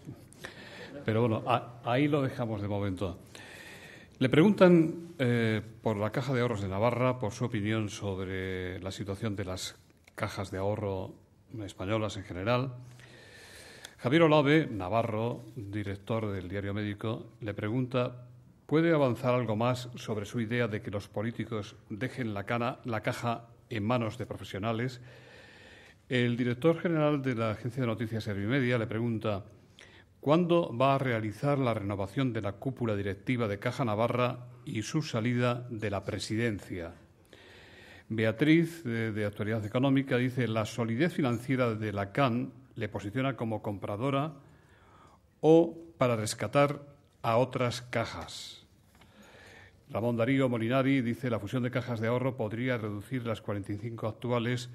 Pero bueno, ahí lo dejamos de momento. Le preguntan eh, por la Caja de Ahorros de Navarra, por su opinión sobre la situación de las cajas de ahorro españolas en general. Javier Olave, Navarro, director del Diario Médico, le pregunta, ¿puede avanzar algo más sobre su idea de que los políticos dejen la caja en manos de profesionales? El director general de la Agencia de Noticias Servimedia le pregunta ¿Cuándo va a realizar la renovación de la cúpula directiva de Caja Navarra y su salida de la presidencia? Beatriz, de, Actualidad Económica, dice la solidez financiera de la CAN le posiciona como compradora o para rescatar a otras cajas. Ramón Darío Molinari dice la fusión de cajas de ahorro podría reducir las 45 actuales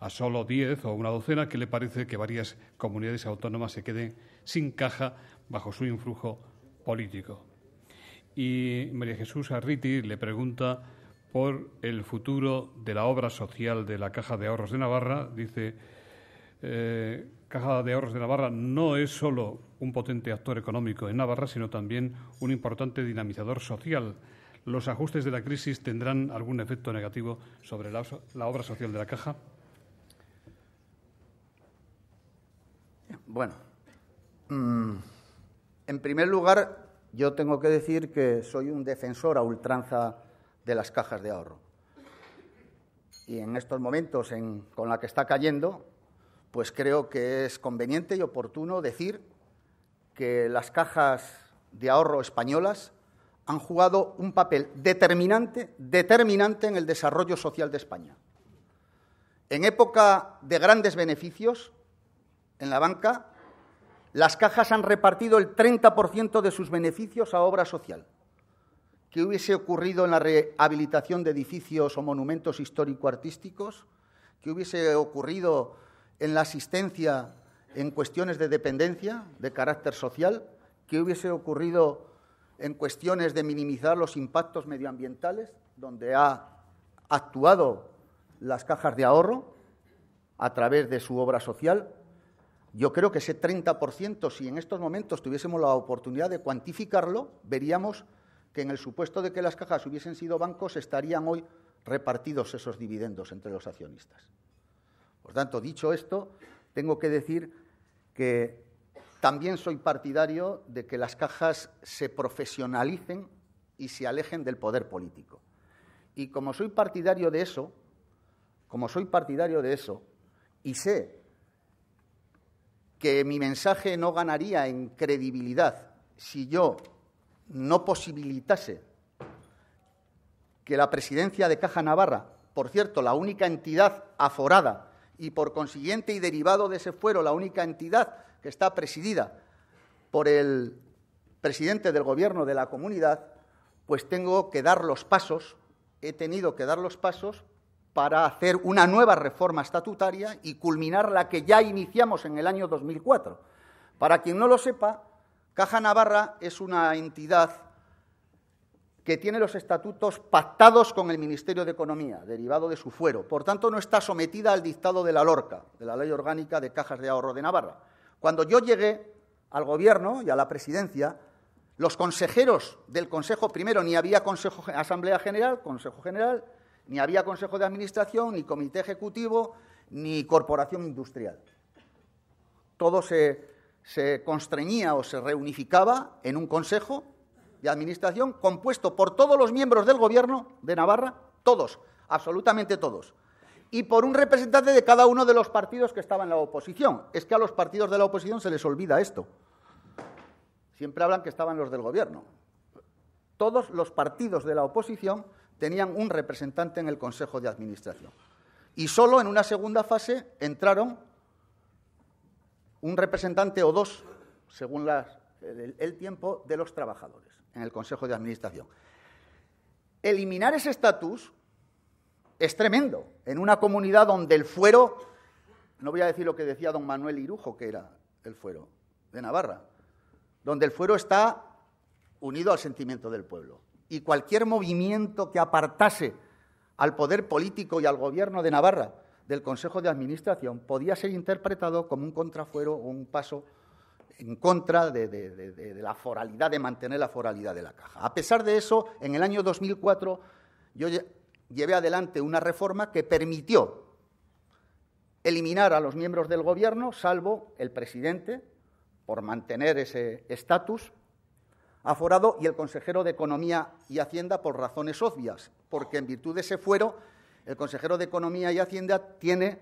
a solo diez o una docena, que le parece que varias comunidades autónomas se queden sin caja bajo su influjo político. Y María Jesús Arriti le pregunta por el futuro de la obra social de la Caja de Ahorros de Navarra. Dice, eh, Caja de Ahorros de Navarra no es solo un potente actor económico en Navarra, sino también un importante dinamizador social. ¿Los ajustes de la crisis tendrán algún efecto negativo sobre la obra social de la Caja? Bueno, mm, en primer lugar, yo tengo que decir que soy un defensor a ultranza de las cajas de ahorro. Y en estos momentos con la que está cayendo, pues creo que es conveniente y oportuno decir que las cajas de ahorro españolas han jugado un papel determinante, determinante en el desarrollo social de España. En época de grandes beneficios, en la banca, las cajas han repartido el 30% de sus beneficios a obra social. ¿Qué hubiese ocurrido en la rehabilitación de edificios o monumentos histórico-artísticos? ¿Qué hubiese ocurrido en la asistencia en cuestiones de dependencia de carácter social? ¿Qué hubiese ocurrido en cuestiones de minimizar los impactos medioambientales, donde ha actuado las cajas de ahorro a través de su obra social? Yo creo que ese 30%, si en estos momentos tuviésemos la oportunidad de cuantificarlo, veríamos que en el supuesto de que las cajas hubiesen sido bancos, estarían hoy repartidos esos dividendos entre los accionistas. Por tanto, dicho esto, tengo que decir que también soy partidario de que las cajas se profesionalicen y se alejen del poder político. Y como soy partidario de eso, como soy partidario de eso, y sé que mi mensaje no ganaría en credibilidad si yo no posibilitase que la presidencia de Caja Navarra, por cierto, la única entidad aforada y por consiguiente y derivado de ese fuero, la única entidad que está presidida por el presidente del gobierno de la comunidad, pues tengo que dar los pasos, he tenido que dar los pasos para hacer una nueva reforma estatutaria y culminar la que ya iniciamos en el año 2004. Para quien no lo sepa, Caja Navarra es una entidad que tiene los estatutos pactados con el Ministerio de Economía, derivado de su fuero. Por tanto, no está sometida al dictado de la Lorca, de la Ley Orgánica de Cajas de Ahorro de Navarra. Cuando yo llegué al Gobierno y a la Presidencia, los consejeros del Consejo, primero ni había Asamblea General, Consejo General, ni había consejo de administración, ni comité ejecutivo, ni corporación industrial. Todo se, constreñía o se reunificaba en un consejo de administración compuesto por todos los miembros del gobierno de Navarra, todos, absolutamente todos, y por un representante de cada uno de los partidos que estaban en la oposición. Es que a los partidos de la oposición se les olvida esto. Siempre hablan que estaban los del gobierno. Todos los partidos de la oposición tenían un representante en el Consejo de Administración. Y solo en una segunda fase entraron un representante o dos, según el tiempo, de los trabajadores en el Consejo de Administración. Eliminar ese estatus es tremendo en una comunidad donde el fuero, no voy a decir lo que decía don Manuel Irujo, que era el fuero de Navarra, donde el fuero está unido al sentimiento del pueblo y cualquier movimiento que apartase al poder político y al gobierno de Navarra del Consejo de Administración podía ser interpretado como un contrafuero o un paso en contra de, la foralidad, de mantener la foralidad de la caja. A pesar de eso, en el año 2004 yo llevé adelante una reforma que permitió eliminar a los miembros del Gobierno, salvo el presidente, por mantener ese estatus, aforado y el consejero de Economía y Hacienda por razones obvias, porque en virtud de ese fuero, el consejero de Economía y Hacienda tiene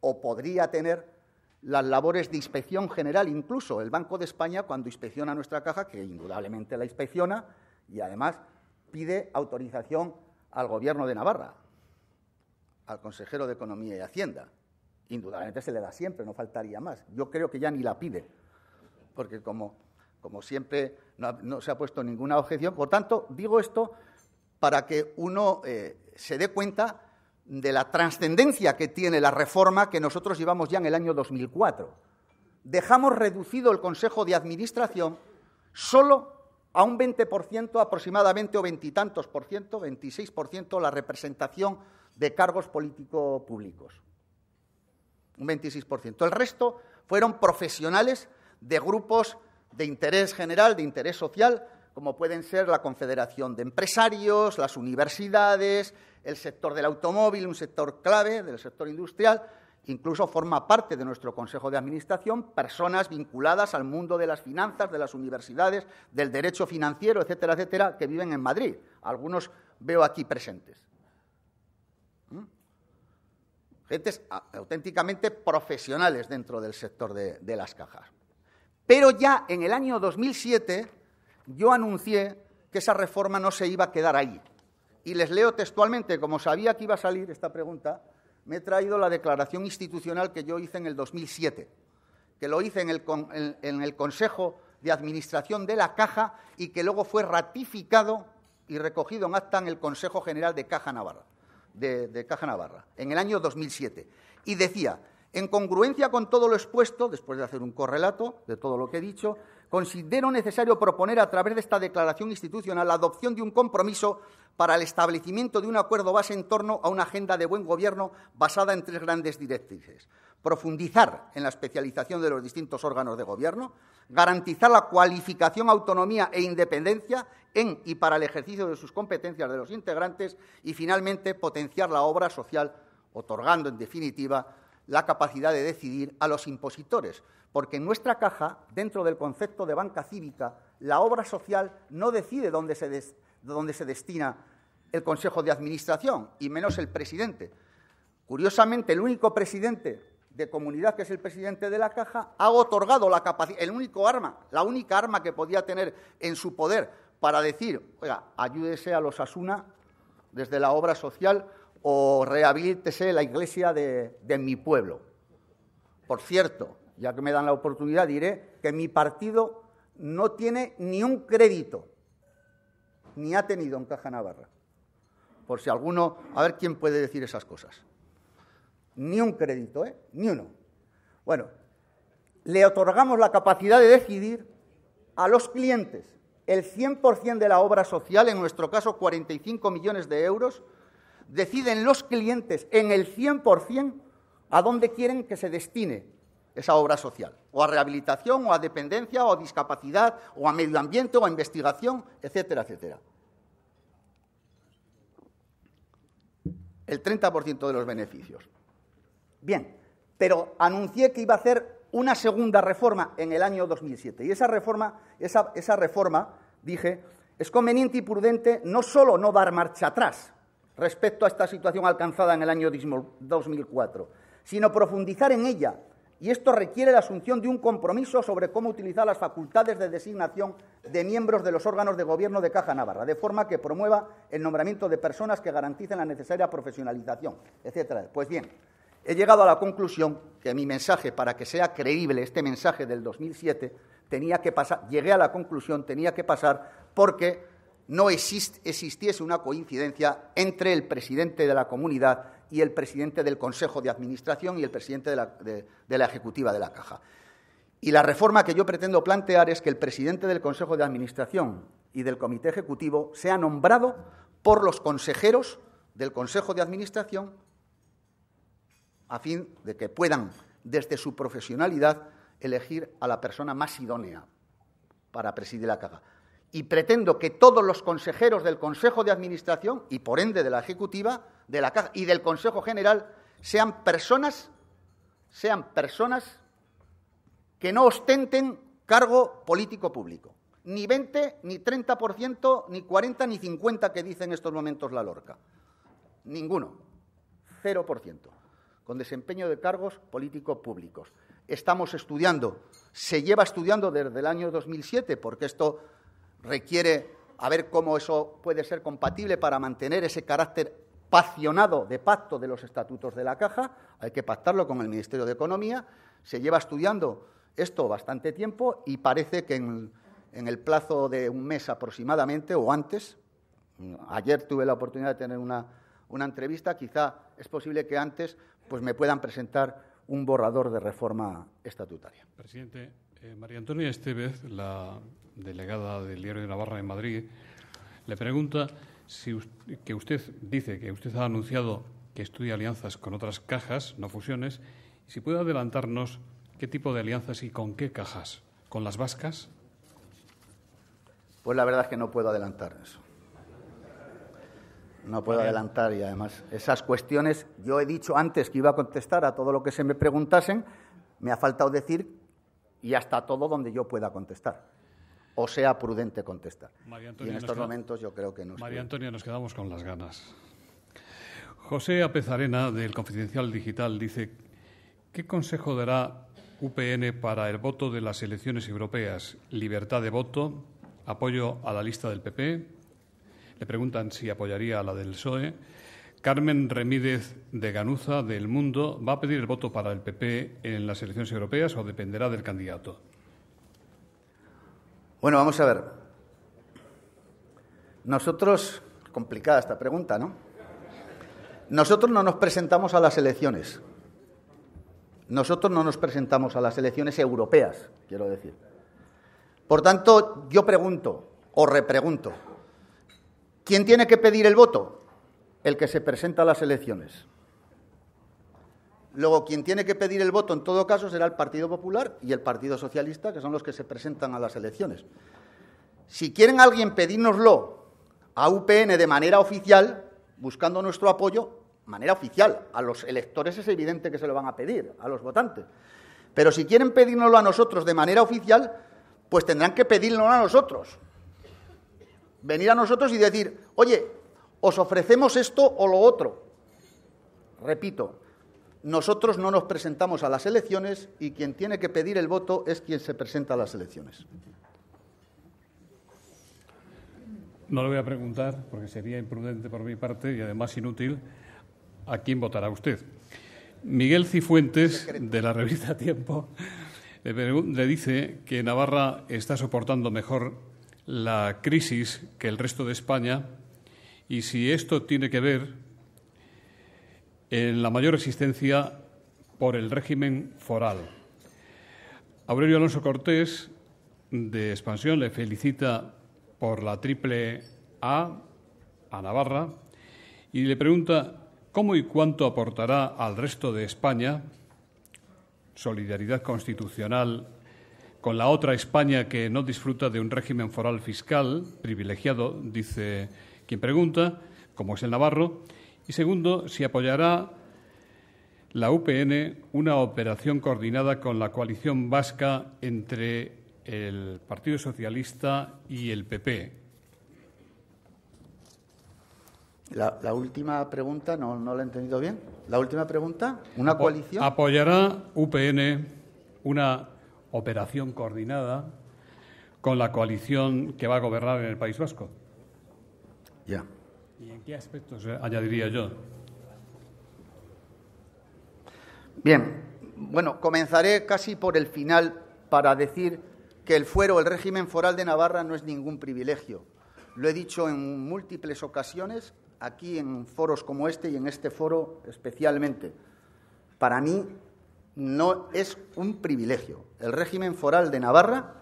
o podría tener las labores de inspección general, incluso el Banco de España cuando inspecciona nuestra caja, que indudablemente la inspecciona y además pide autorización al Gobierno de Navarra, al consejero de Economía y Hacienda. Indudablemente se le da siempre, no faltaría más. Yo creo que ya ni la pide, porque como como siempre, no, se ha puesto ninguna objeción. Por tanto, digo esto para que uno eh, se dé cuenta de la trascendencia que tiene la reforma que nosotros llevamos ya en el año 2004. Dejamos reducido el Consejo de Administración solo a un 20% aproximadamente o veintitantos por ciento, 26% la representación de cargos políticos públicos. Un 26%. El resto fueron profesionales de grupos de interés general, de interés social, como pueden ser la Confederación de Empresarios, las universidades, el sector del automóvil, un sector clave del sector industrial. Incluso forma parte de nuestro Consejo de Administración personas vinculadas al mundo de las finanzas, de las universidades, del derecho financiero, etcétera, etcétera, que viven en Madrid. Algunos veo aquí presentes. ¿Mm? Gentes auténticamente profesionales dentro del sector de las cajas. Pero ya en el año 2007 yo anuncié que esa reforma no se iba a quedar ahí. Y les leo textualmente, como sabía que iba a salir esta pregunta, me he traído la declaración institucional que yo hice en el 2007, que lo hice en el, Consejo de Administración de la Caja y que luego fue ratificado y recogido en acta en el Consejo General de Caja Navarra, de Caja Navarra, en el año 2007. Y decía, en congruencia con todo lo expuesto, después de hacer un correlato de todo lo que he dicho, considero necesario proponer a través de esta declaración institucional la adopción de un compromiso para el establecimiento de un acuerdo base en torno a una agenda de buen gobierno basada en tres grandes directrices. Profundizar en la especialización de los distintos órganos de gobierno, garantizar la cualificación, autonomía e independencia en y para el ejercicio de sus competencias de los integrantes y, finalmente, potenciar la obra social, otorgando, en definitiva, la capacidad de decidir a los impositores, porque en nuestra caja, dentro del concepto de banca cívica, la obra social no decide dónde se, se destina el Consejo de Administración, y menos el presidente. Curiosamente, el único presidente de comunidad, que es el presidente de la caja, ha otorgado la capacidad, el único arma, la única arma que podía tener en su poder para decir, oiga, ayúdese a los Asuna desde la obra social o rehabilítese la iglesia de, mi pueblo. Por cierto, ya que me dan la oportunidad, diré que mi partido no tiene ni un crédito, ni ha tenido en Caja Navarra. Por si alguno, a ver quién puede decir esas cosas. Ni un crédito, ¿eh? Ni uno. Bueno, le otorgamos la capacidad de decidir a los clientes el 100% de la obra social, en nuestro caso 45 millones de euros, deciden los clientes en el 100% a dónde quieren que se destine esa obra social, o a rehabilitación, o a dependencia, o a discapacidad, o a medio ambiente, o a investigación, etcétera, etcétera. El 30% de los beneficios. Bien, pero anuncié que iba a hacer una segunda reforma en el año 2007. Y esa reforma, esa reforma, dije, es conveniente y prudente no solo no dar marcha atrás, respecto a esta situación alcanzada en el año 2004, sino profundizar en ella, y esto requiere la asunción de un compromiso sobre cómo utilizar las facultades de designación de miembros de los órganos de gobierno de Caja Navarra, de forma que promueva el nombramiento de personas que garanticen la necesaria profesionalización, etcétera. Pues bien, he llegado a la conclusión que mi mensaje, para que sea creíble este mensaje del 2007, tenía que pasar, llegué a la conclusión, tenía que pasar porque no existiese una coincidencia entre el presidente de la comunidad y el presidente del Consejo de Administración y el presidente de la, de la Ejecutiva de la Caja. Y la reforma que yo pretendo plantear es que el presidente del Consejo de Administración y del Comité Ejecutivo sea nombrado por los consejeros del Consejo de Administración a fin de que puedan, desde su profesionalidad, elegir a la persona más idónea para presidir la caja y pretendo que todos los consejeros del Consejo de Administración y por ende de la Ejecutiva y del Consejo General sean personas sean personas que no ostenten cargo político público, ni 20, ni 30%, ni 40, ni 50 que dice en estos momentos la Lorca. Ninguno. cero por ciento Con desempeño de cargos políticos públicos. Estamos estudiando, se lleva estudiando desde el año 2007, porque esto requiere a ver cómo eso puede ser compatible para mantener ese carácter pasionado de pacto de los estatutos de la caja, hay que pactarlo con el Ministerio de Economía, se lleva estudiando esto bastante tiempo y parece que en, el plazo de un mes aproximadamente o antes, ayer tuve la oportunidad de tener una, una entrevista, quizá es posible que antes pues me puedan presentar un borrador de reforma estatutaria. Presidente, eh, María Antonia Estevez, la delegada del Diario de Navarra en Madrid, le pregunta si que usted dice que usted ha anunciado que estudia alianzas con otras cajas, no fusiones, y si puede adelantarnos qué tipo de alianzas y con qué cajas, con las vascas. Pues la verdad es que no puedo adelantar eso. No puedo adelantar y además esas cuestiones, yo he dicho antes que iba a contestar a todo lo que se me preguntasen, me ha faltado decir y hasta todo donde yo pueda contestar o sea prudente contestar. María Antonia, en estos momentos yo creo que no. nos quedamos con las ganas. José Apezarena, del Confidencial Digital, dice, ¿qué consejo dará UPN para el voto de las elecciones europeas? Libertad de voto, apoyo a la lista del PP. Le preguntan si apoyaría a la del PSOE. Carmen Remídez de Ganuza, del Mundo, ¿va a pedir el voto para el PP en las elecciones europeas o dependerá del candidato? Bueno, vamos a ver. Nosotros, complicada esta pregunta, ¿no? Nosotros no nos presentamos a las elecciones. Nosotros no nos presentamos a las elecciones europeas, quiero decir. Por tanto, yo pregunto, o repregunto, ¿quién tiene que pedir el voto? El que se presenta a las elecciones. Luego, quien tiene que pedir el voto en todo caso será el Partido Popular y el Partido Socialista, que son los que se presentan a las elecciones. Si quieren alguien pedírnoslo a UPN de manera oficial, buscando nuestro apoyo, de manera oficial, a los electores es evidente que se lo van a pedir, a los votantes. Pero si quieren pedírnoslo a nosotros de manera oficial, pues tendrán que pedírnoslo a nosotros. Venir a nosotros y decir, oye, os ofrecemos esto o lo otro. Repito, nosotros no nos presentamos a las elecciones y quien tiene que pedir el voto es quien se presenta a las elecciones. No le voy a preguntar, porque sería imprudente por mi parte y además inútil, a quién votará usted. Miguel Cifuentes, de la revista Tiempo, le dice que Navarra está soportando mejor la crisis que el resto de España y si esto tiene que ver en la mayor resistencia por el régimen foral. Aurelio Alonso Cortés, de Expansión, le felicita por la triple A a Navarra y le pregunta cómo y cuánto aportará al resto de España solidaridad constitucional con la otra España que no disfruta de un régimen foral fiscal privilegiado, dice quien pregunta, como es el Navarro, y segundo, si apoyará la UPN una operación coordinada con la coalición vasca entre el Partido Socialista y el PP. La, última pregunta, no, la he entendido bien. La última pregunta, ¿una coalición? ¿Apoyará UPN una operación coordinada con la coalición que va a gobernar en el País Vasco? Ya. ¿Y en qué aspectos añadiría yo? Bien, bueno, comenzaré casi por el final para decir que el fuero, el régimen foral de Navarra no es ningún privilegio. Lo he dicho en múltiples ocasiones, aquí en foros como este y en este foro especialmente. Para mí no es un privilegio. El régimen foral de Navarra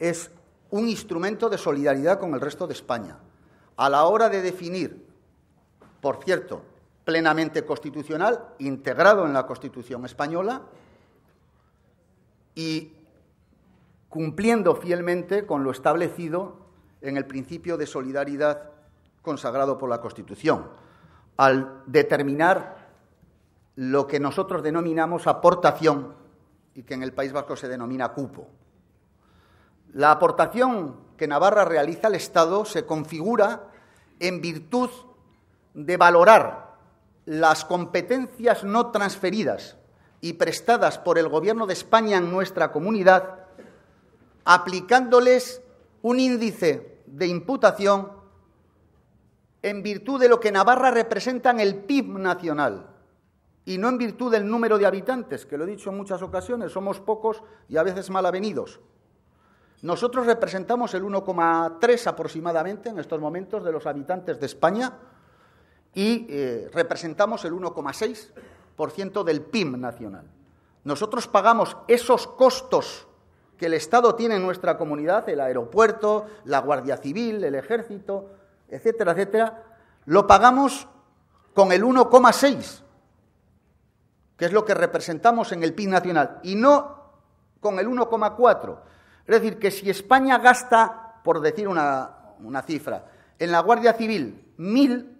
es un instrumento de solidaridad con el resto de España a la hora de definir, por cierto, plenamente constitucional, integrado en la Constitución española y cumpliendo fielmente con lo establecido en el principio de solidaridad consagrado por la Constitución, al determinar lo que nosotros denominamos aportación y que en el País Vasco se denomina cupo. La aportación que Navarra realiza al Estado se configura en virtud de valorar las competencias no transferidas y prestadas por el Gobierno de España en nuestra comunidad, aplicándoles un índice de imputación en virtud de lo que Navarra representa en el PIB nacional y no en virtud del número de habitantes, que lo he dicho en muchas ocasiones, somos pocos y a veces mal avenidos. Nosotros representamos el 1,3 aproximadamente en estos momentos de los habitantes de España y eh, representamos el 1,6% del PIB nacional. Nosotros pagamos esos costos que el Estado tiene en nuestra comunidad, el aeropuerto, la Guardia Civil, el Ejército, etcétera, etcétera, lo pagamos con el 1,6, que es lo que representamos en el PIB nacional, y no con el 1,4 es decir, que si España gasta, por decir una, cifra, en la Guardia Civil mil,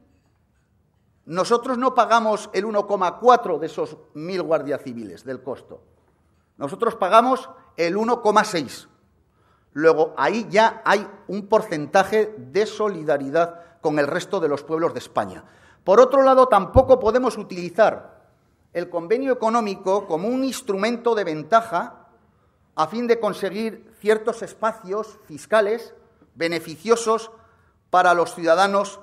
nosotros no pagamos el 1,4 de esos mil guardias civiles del costo. Nosotros pagamos el 1,6. Luego, ahí ya hay un porcentaje de solidaridad con el resto de los pueblos de España. Por otro lado, tampoco podemos utilizar el convenio económico como un instrumento de ventaja a fin de conseguir ciertos espacios fiscales beneficiosos para los ciudadanos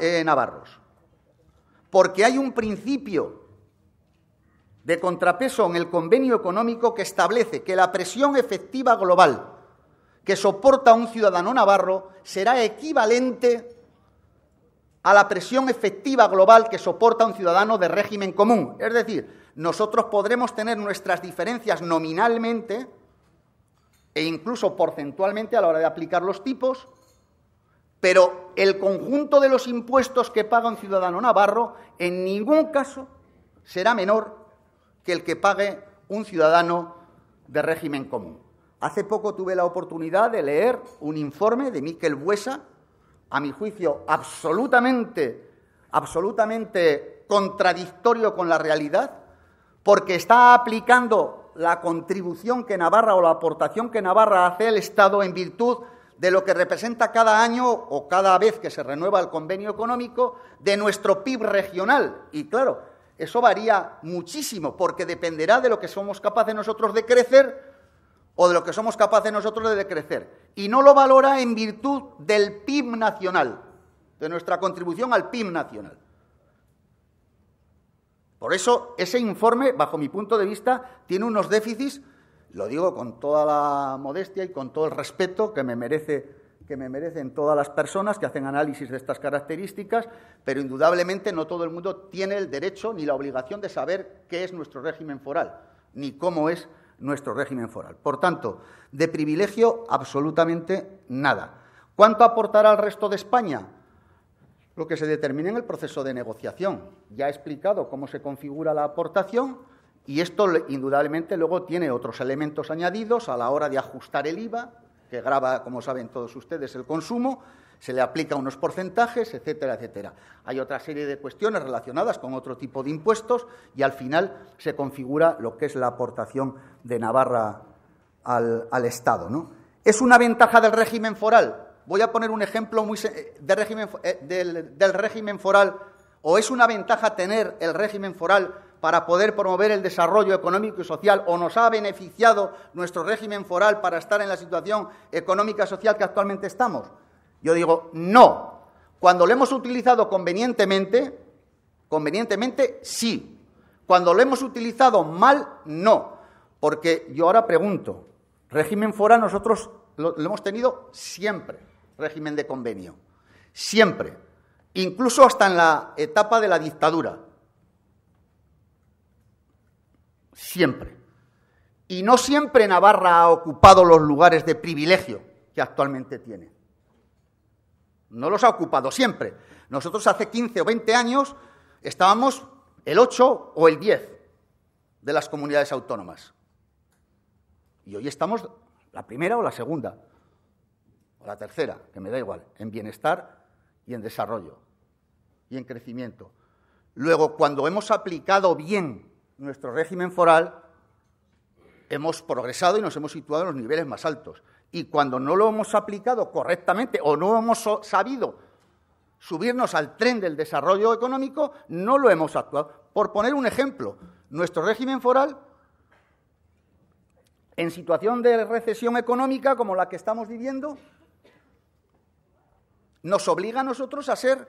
eh, navarros. Porque hay un principio de contrapeso en el convenio económico que establece que la presión efectiva global que soporta un ciudadano navarro será equivalente a la presión efectiva global que soporta un ciudadano de régimen común. Es decir, nosotros podremos tener nuestras diferencias nominalmente, e incluso porcentualmente a la hora de aplicar los tipos, pero el conjunto de los impuestos que paga un ciudadano navarro en ningún caso será menor que el que pague un ciudadano de régimen común. Hace poco tuve la oportunidad de leer un informe de Miquel Buesa, a mi juicio absolutamente, absolutamente contradictorio con la realidad, porque está aplicando la contribución que Navarra o la aportación que Navarra hace al Estado en virtud de lo que representa cada año o cada vez que se renueva el convenio económico de nuestro PIB regional. Y claro, eso varía muchísimo porque dependerá de lo que somos capaces nosotros de crecer o de lo que somos capaces nosotros de decrecer. Y no lo valora en virtud del PIB nacional, de nuestra contribución al PIB nacional. Por eso ese informe, bajo mi punto de vista, tiene unos déficits, lo digo con toda la modestia y con todo el respeto que me merece que me merecen todas las personas que hacen análisis de estas características, pero indudablemente no todo el mundo tiene el derecho ni la obligación de saber qué es nuestro régimen foral, ni cómo es nuestro régimen foral. Por tanto, de privilegio absolutamente nada. ¿Cuánto aportará al resto de España? lo que se determina en el proceso de negociación. Ya he explicado cómo se configura la aportación y esto indudablemente luego tiene otros elementos añadidos a la hora de ajustar el IVA, que graba, como saben todos ustedes, el consumo, se le aplica unos porcentajes, etcétera, etcétera. Hay otra serie de cuestiones relacionadas con otro tipo de impuestos y al final se configura lo que es la aportación de Navarra al, al Estado. ¿no? ¿Es una ventaja del régimen foral? Voy a poner un ejemplo eh, de régimen, eh, del, régimen foral. ¿O es una ventaja tener el régimen foral para poder promover el desarrollo económico y social? ¿O nos ha beneficiado nuestro régimen foral para estar en la situación económica y social que actualmente estamos? Yo digo, no. Cuando lo hemos utilizado convenientemente, convenientemente sí. Cuando lo hemos utilizado mal, no. Porque yo ahora pregunto, régimen foral nosotros lo hemos tenido siempre régimen de convenio. Siempre. Incluso hasta en la etapa de la dictadura. Siempre. Y no siempre Navarra ha ocupado los lugares de privilegio que actualmente tiene. No los ha ocupado siempre. Nosotros hace 15 o 20 años estábamos el 8 o el 10 de las comunidades autónomas. Y hoy estamos la primera o la segunda o la tercera, que me da igual, en bienestar y en desarrollo y en crecimiento. Luego, cuando hemos aplicado bien nuestro régimen foral, hemos progresado y nos hemos situado en los niveles más altos. Y cuando no lo hemos aplicado correctamente o no hemos sabido subirnos al tren del desarrollo económico, no lo hemos actuado. Por poner un ejemplo, nuestro régimen foral, en situación de recesión económica como la que estamos viviendo, nos obliga a nosotros a ser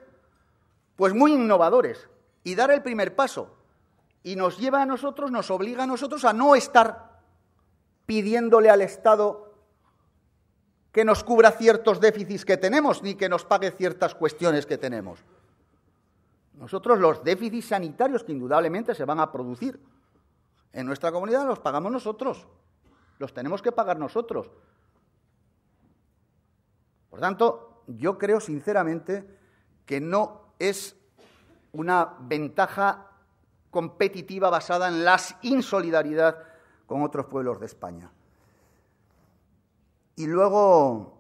pues muy innovadores y dar el primer paso. Y nos lleva a nosotros, nos obliga a nosotros a no estar pidiéndole al Estado que nos cubra ciertos déficits que tenemos ni que nos pague ciertas cuestiones que tenemos. Nosotros los déficits sanitarios que indudablemente se van a producir en nuestra comunidad los pagamos nosotros, los tenemos que pagar nosotros. Por tanto, yo creo sinceramente que no es una ventaja competitiva basada en la insolidaridad con otros pueblos de España. Y luego,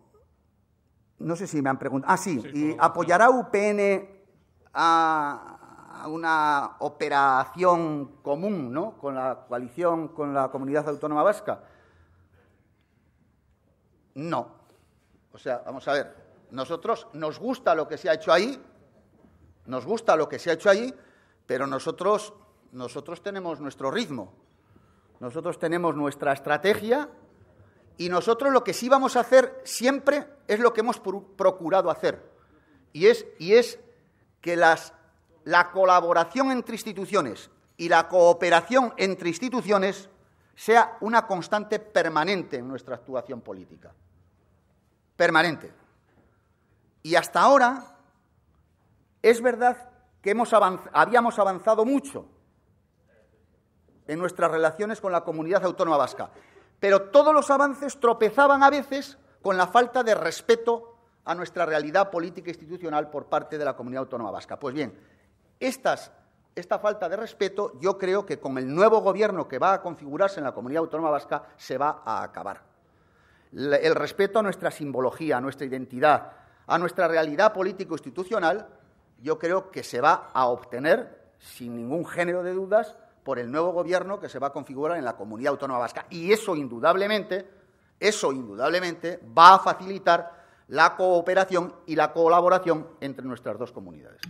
no sé si me han preguntado. Ah, sí, y apoyará UPN a, una operación común, Con la coalición, con la comunidad autónoma vasca. No. O sea, vamos a ver, nosotros nos gusta lo que se ha hecho ahí, nos gusta lo que se ha hecho ahí pero nosotros, nosotros tenemos nuestro ritmo, nosotros tenemos nuestra estrategia y nosotros lo que sí vamos a hacer siempre es lo que hemos procurado hacer, y es, y es que las, la colaboración entre instituciones y la cooperación entre instituciones sea una constante permanente en nuestra actuación política. Permanente. Y hasta ahora es verdad que hemos habíamos avanzado mucho en nuestras relaciones con la comunidad autónoma vasca, pero todos los avances tropezaban a veces con la falta de respeto a nuestra realidad política e institucional por parte de la comunidad autónoma vasca. Pues bien, esta falta de respeto yo creo que con el nuevo gobierno que va a configurarse en la comunidad autónoma vasca se va a acabar. El respeto a nuestra simbología, a nuestra identidad, a nuestra realidad político-institucional, yo creo que se va a obtener, sin ningún género de dudas, por el nuevo gobierno que se va a configurar en la comunidad autónoma vasca. Y eso indudablemente, eso indudablemente va a facilitar la cooperación y la colaboración entre nuestras dos comunidades.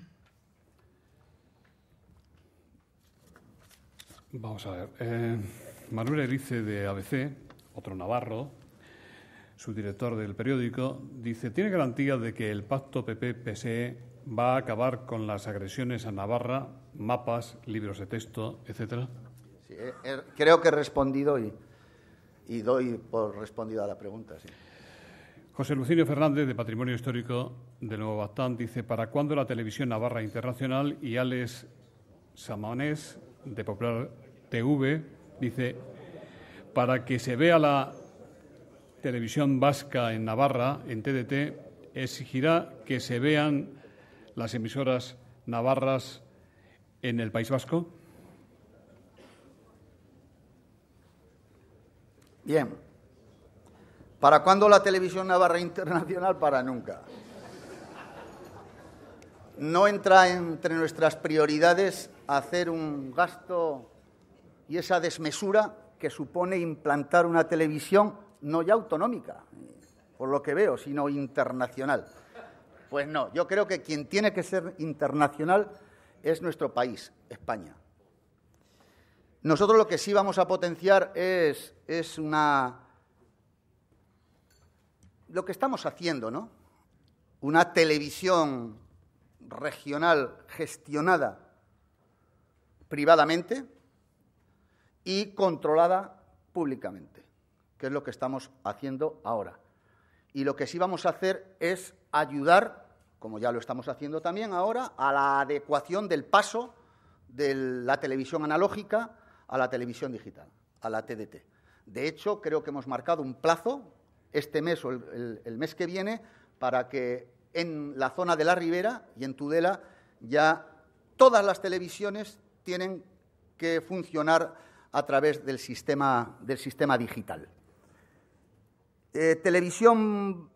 Vamos a ver. Eh, Manuel Erice de ABC, otro navarro, su director del periódico, dice, ¿tiene garantía de que el pacto PP-PSE va a acabar con las agresiones a Navarra, mapas, libros de texto, etcétera? Eh, eh, creo que he respondido y, doy por respondida a la pregunta. Sí. José Lucinio Fernández, de Patrimonio Histórico de Nuevo Bastán, dice, ¿para cuándo la televisión Navarra Internacional? Y Alex Samanés, de Popular TV, dice, para que se vea la Televisión Vasca en Navarra, en TDT, exigirá que se vean las emisoras navarras en el País Vasco? Bien. ¿Para cuándo la televisión navarra internacional? Para nunca. No entra entre nuestras prioridades hacer un gasto y esa desmesura que supone implantar una televisión no ya autonómica, eh, por lo que veo, sino internacional. Pues no, yo creo que quien tiene que ser internacional es nuestro país, España. Nosotros lo que sí vamos a potenciar es, es una... lo que estamos haciendo, ¿no? Una televisión regional gestionada privadamente y controlada públicamente que es lo que estamos haciendo ahora. Y lo que sí vamos a hacer es ayudar, como ya lo estamos haciendo también ahora, a la adecuación del paso de la televisión analógica a la televisión digital, a la TDT. De hecho, creo que hemos marcado un plazo este mes o el, mes que viene para que en la zona de la Ribera y en Tudela ya todas las televisiones tienen que funcionar a través del sistema, del sistema digital. Eh, televisión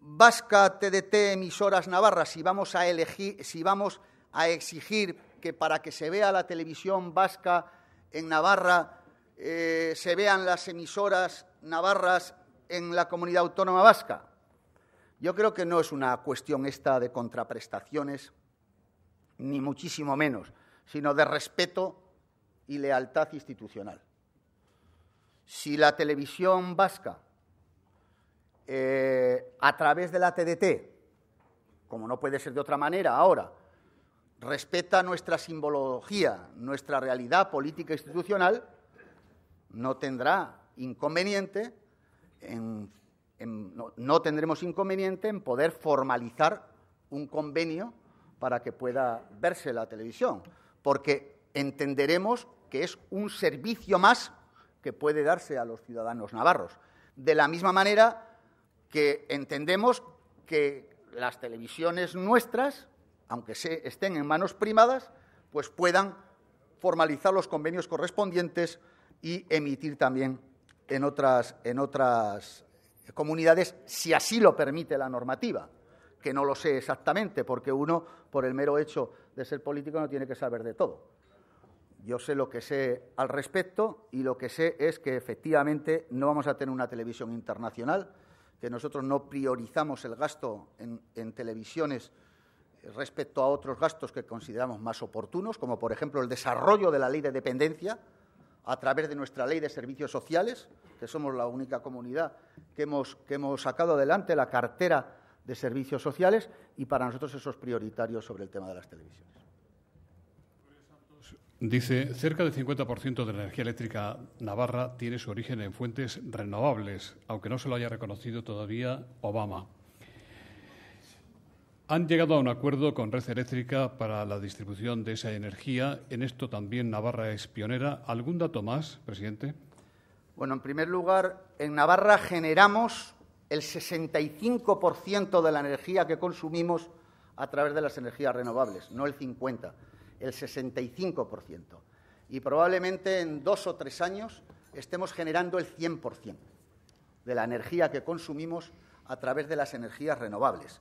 vasca, TDT, emisoras navarras, si vamos a si vamos a exigir que para que se vea la televisión vasca en Navarra eh, se vean las emisoras navarras en la comunidad autónoma vasca. Yo creo que no es una cuestión esta de contraprestaciones, ni muchísimo menos, sino de respeto y lealtad institucional. Si la televisión vasca eh, a través de la TDT, como no puede ser de otra manera ahora, respeta nuestra simbología, nuestra realidad política e institucional, no tendrá inconveniente no tendremos inconveniente en poder formalizar un convenio para que pueda verse la televisión, porque entenderemos que es un servicio más que puede darse a los ciudadanos navarros. De la misma manera que entendemos que las televisiones nuestras, aunque se estén en manos privadas, pues puedan formalizar los convenios correspondientes y emitir también en otras, en otras comunidades, si así lo permite la normativa, que no lo sé exactamente, porque uno, por el mero hecho de ser político, no tiene que saber de todo. Yo sé lo que sé al respecto y lo que sé es que efectivamente no vamos a tener una televisión internacional, que nosotros no priorizamos el gasto en, televisiones eh, respecto a otros gastos que consideramos más oportunos, como por ejemplo el desarrollo de la ley de dependencia a través de nuestra ley de servicios sociales, que somos la única comunidad que hemos, que hemos sacado adelante la cartera de servicios sociales y para nosotros eso es prioritario sobre el tema de las televisiones. Dice, cerca del 50% de la energía eléctrica navarra tiene su origen en fuentes renovables, aunque no se lo haya reconocido todavía Obama. Han llegado a un acuerdo con Red Eléctrica para la distribución de esa energía. En esto también Navarra es pionera. ¿Algún dato más, presidente? Bueno, en primer lugar, en Navarra generamos el 65% de la energía que consumimos a través de las energías renovables, no el 50% el 65%. Y probablemente en dos o tres años estemos generando el 100% de la energía que consumimos a través de las energías renovables.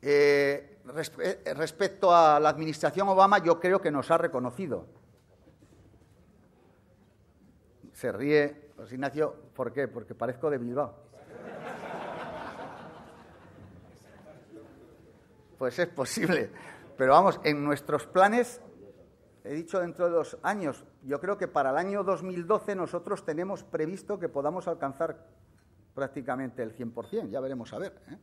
Eh, eh, respecto a la administración Obama, yo creo que nos ha reconocido. Se ríe, pues, Ignacio, ¿por qué? Porque parezco de Bilbao. Pues es posible. Pero vamos, en nuestros planes, he dicho dentro de dos años, yo creo que para el año 2012 nosotros tenemos previsto que podamos alcanzar prácticamente el 100%, ya veremos a ver. ¿eh?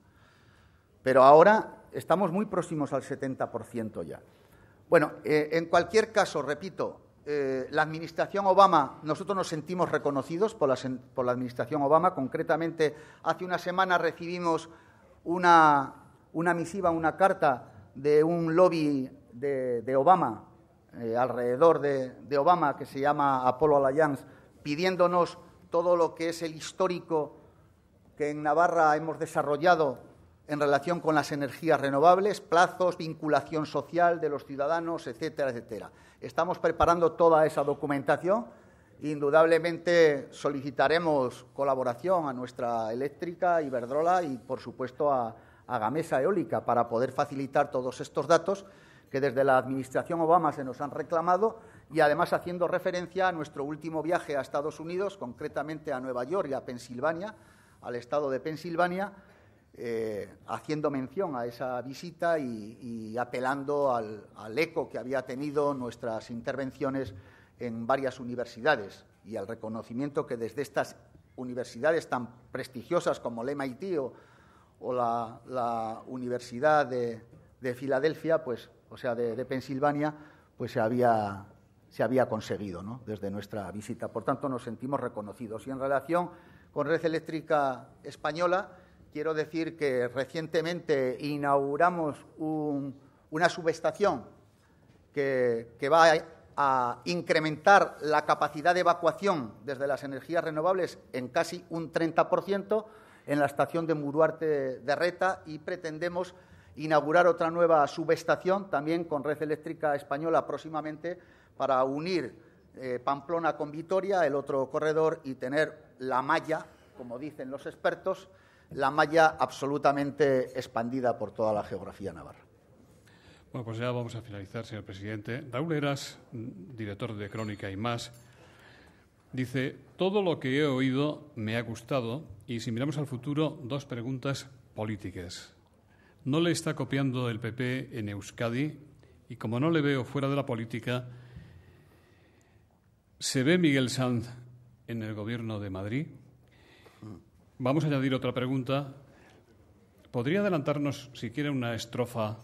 Pero ahora estamos muy próximos al 70% ya. Bueno, eh, en cualquier caso, repito, eh, la Administración Obama, nosotros nos sentimos reconocidos por la, Administración Obama. Concretamente, hace una semana recibimos una, una misiva, una carta de un lobby de, Obama, eh, alrededor de, Obama, que se llama Apollo Alliance, pidiéndonos todo lo que es el histórico que en Navarra hemos desarrollado en relación con las energías renovables, plazos, vinculación social de los ciudadanos, etcétera, etcétera. Estamos preparando toda esa documentación. Indudablemente solicitaremos colaboración a nuestra eléctrica, Iberdrola y, por supuesto, a, a mesa Eólica para poder facilitar todos estos datos que desde la Administración Obama se nos han reclamado y además haciendo referencia a nuestro último viaje a Estados Unidos, concretamente a Nueva York y a Pensilvania, al estado de Pensilvania, eh, haciendo mención a esa visita y, apelando al, eco que había tenido nuestras intervenciones en varias universidades y al reconocimiento que desde estas universidades tan prestigiosas como el MIT o o la, Universidad de, Filadelfia, pues, o sea, de, Pensilvania, pues se había, conseguido desde nuestra visita. Por tanto, nos sentimos reconocidos. Y en relación con Red Eléctrica Española, quiero decir que recientemente inauguramos una subestación que, va a, incrementar la capacidad de evacuación desde las energías renovables en casi un 30%, en la estación de Muruarte de Reta y pretendemos inaugurar otra nueva subestación también con red eléctrica española próximamente para unir eh, Pamplona con Vitoria, el otro corredor, y tener la malla, como dicen los expertos, la malla absolutamente expandida por toda la geografía navarra. Bueno, pues ya vamos a finalizar, señor presidente. Raúl director de Crónica y más. Dice, todo lo que he oído me ha gustado y si miramos al futuro, dos preguntas políticas. No le está copiando el PP en Euskadi y como no le veo fuera de la política, ¿se ve Miguel Sanz en el gobierno de Madrid? Vamos a añadir otra pregunta. ¿Podría adelantarnos, si quiere, una estrofa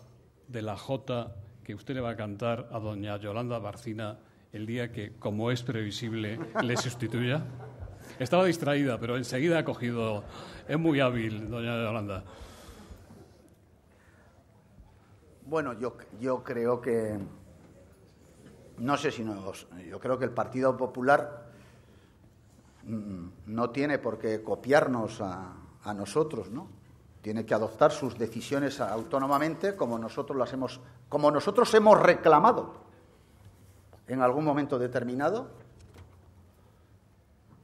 de la Jota que usted le va a cantar a doña Yolanda Barcina el día que, como es previsible, le sustituya? Estaba distraída, pero enseguida ha cogido. Es muy hábil, doña Holanda. Bueno, yo, creo que. No sé si no Yo creo que el Partido Popular mm, no tiene por qué copiarnos a, a nosotros, ¿no? Tiene que adoptar sus decisiones autónomamente como nosotros las hemos, como nosotros hemos reclamado en algún momento determinado?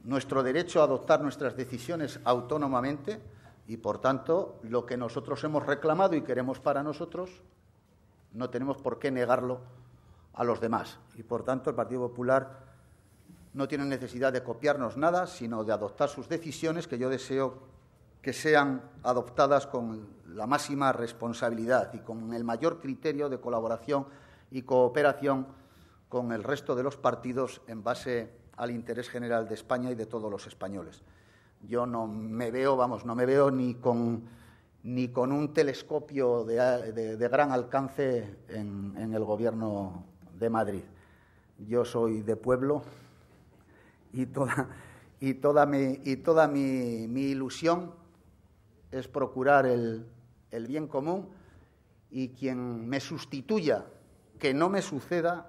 ¿Nuestro derecho a adoptar nuestras decisiones autónomamente? Y, por tanto, lo que nosotros hemos reclamado y queremos para nosotros, no tenemos por qué negarlo a los demás. Y, por tanto, el Partido Popular no tiene necesidad de copiarnos nada, sino de adoptar sus decisiones, que yo deseo que sean adoptadas con la máxima responsabilidad y con el mayor criterio de colaboración y cooperación con el resto de los partidos en base al interés general de España y de todos los españoles. Yo no me veo, vamos, no me veo ni con, ni con un telescopio de, gran alcance en, el gobierno de Madrid. Yo soy de pueblo y toda, y toda, mi, y toda mi, ilusión es procurar el bien común y quien me sustituya, que no me suceda,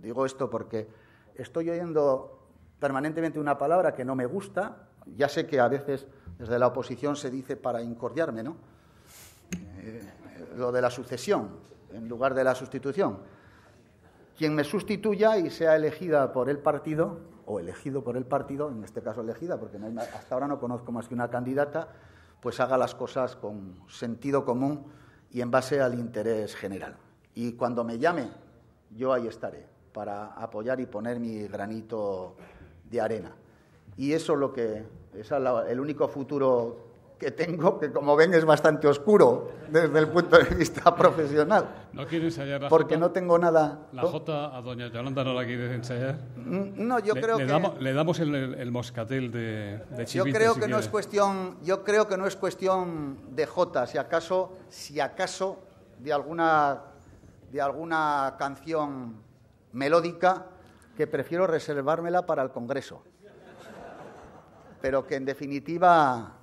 Digo esto porque estoy oyendo permanentemente una palabra que no me gusta. Ya sé que a veces desde la oposición se dice para incordiarme, ¿no? Eh, lo de la sucesión en lugar de la sustitución. Quien me sustituya y sea elegida por el partido, o elegido por el partido, en este caso elegida, porque hasta ahora no conozco más que una candidata, pues haga las cosas con sentido común y en base al interés general. Y cuando me llame, yo ahí estaré para apoyar y poner mi granito de arena. Y eso es lo que es el único futuro que tengo, que como ven es bastante oscuro desde el punto de vista <laughs> profesional. ¿No quiere ensayar la Porque no tengo nada. ¿La J a doña Yolanda no la quiere ensayar? Mm, no, yo creo le que... Damos, le damos el, moscatel de, de Yo creo que no es cuestión, yo creo que no es cuestión de J, si acaso, si acaso de alguna de alguna canción melódica que prefiero reservármela para el Congreso. Pero que en definitiva,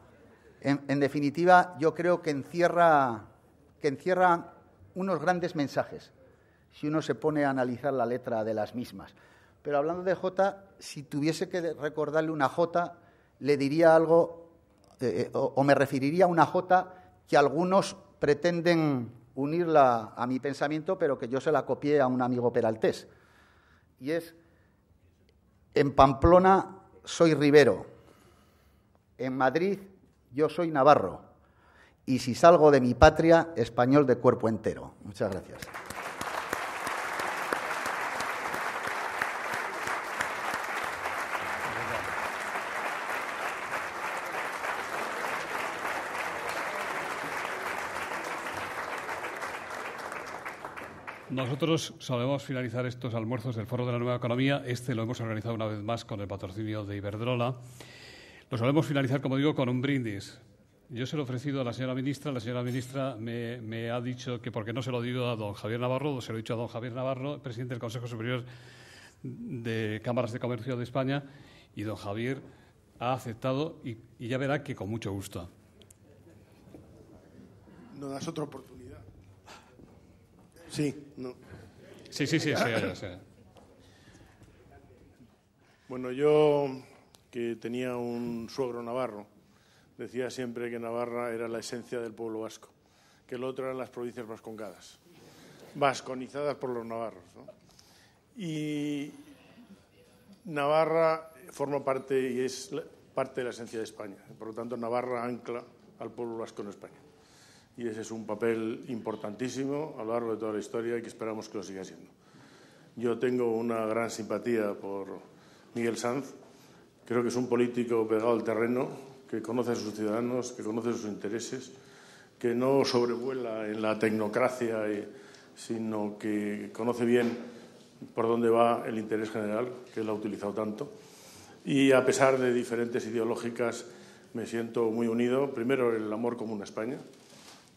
en, definitiva yo creo que encierra, que encierra unos grandes mensajes si uno se pone a analizar la letra de las mismas. Pero hablando de J, si tuviese que recordarle una J, le diría algo eh, eh, o, me referiría a una J que algunos pretenden unirla a mi pensamiento, pero que yo se la copié a un amigo peraltés. Y es, en Pamplona soy Rivero, en Madrid yo soy Navarro, y si salgo de mi patria, español de cuerpo entero. Muchas gracias. Nosotros solemos finalizar estos almuerzos del Foro de la Nueva Economía. Este lo hemos organizado una vez más con el patrocinio de Iberdrola. Lo solemos finalizar, como digo, con un brindis. Yo se lo he ofrecido a la señora ministra. La señora ministra me, ha dicho que, porque no se lo digo a don Javier Navarro, se lo he dicho a don Javier Navarro, presidente del Consejo Superior de Cámaras de Comercio de España, y don Javier ha aceptado y, y ya verá que con mucho gusto. No das otra oportunidad. Sí, no. Sí, sí, sí, Bueno, yo que tenía un suegro navarro, decía siempre que Navarra era la esencia del pueblo vasco, que lo otro eran las provincias vascongadas, vasconizadas por los navarros. Y Navarra forma parte y es parte de la esencia de España. Por lo tanto, Navarra ancla al pueblo vasco en España y ese es un papel importantísimo a lo largo de toda la historia y que esperamos que lo siga siendo. Yo tengo una gran simpatía por Miguel Sanz, creo que es un político pegado al terreno, que conoce a sus ciudadanos, que conoce sus intereses, que no sobrevuela en la tecnocracia, eh, sino que conoce bien por dónde va el interés general, que él ha utilizado tanto. Y a pesar de diferentes ideológicas, me siento muy unido, primero, el amor común a España,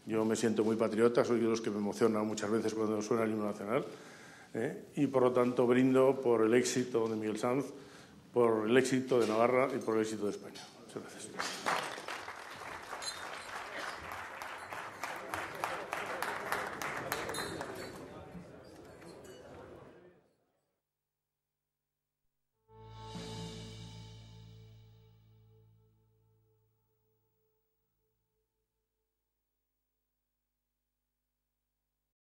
yo me siento muy patriota, soy de los que me emociona muchas veces cuando suena el himno nacional ¿eh? y por lo tanto brindo por el éxito de Miguel Sanz, por el éxito de Navarra y por el éxito de España. Muchas gracias.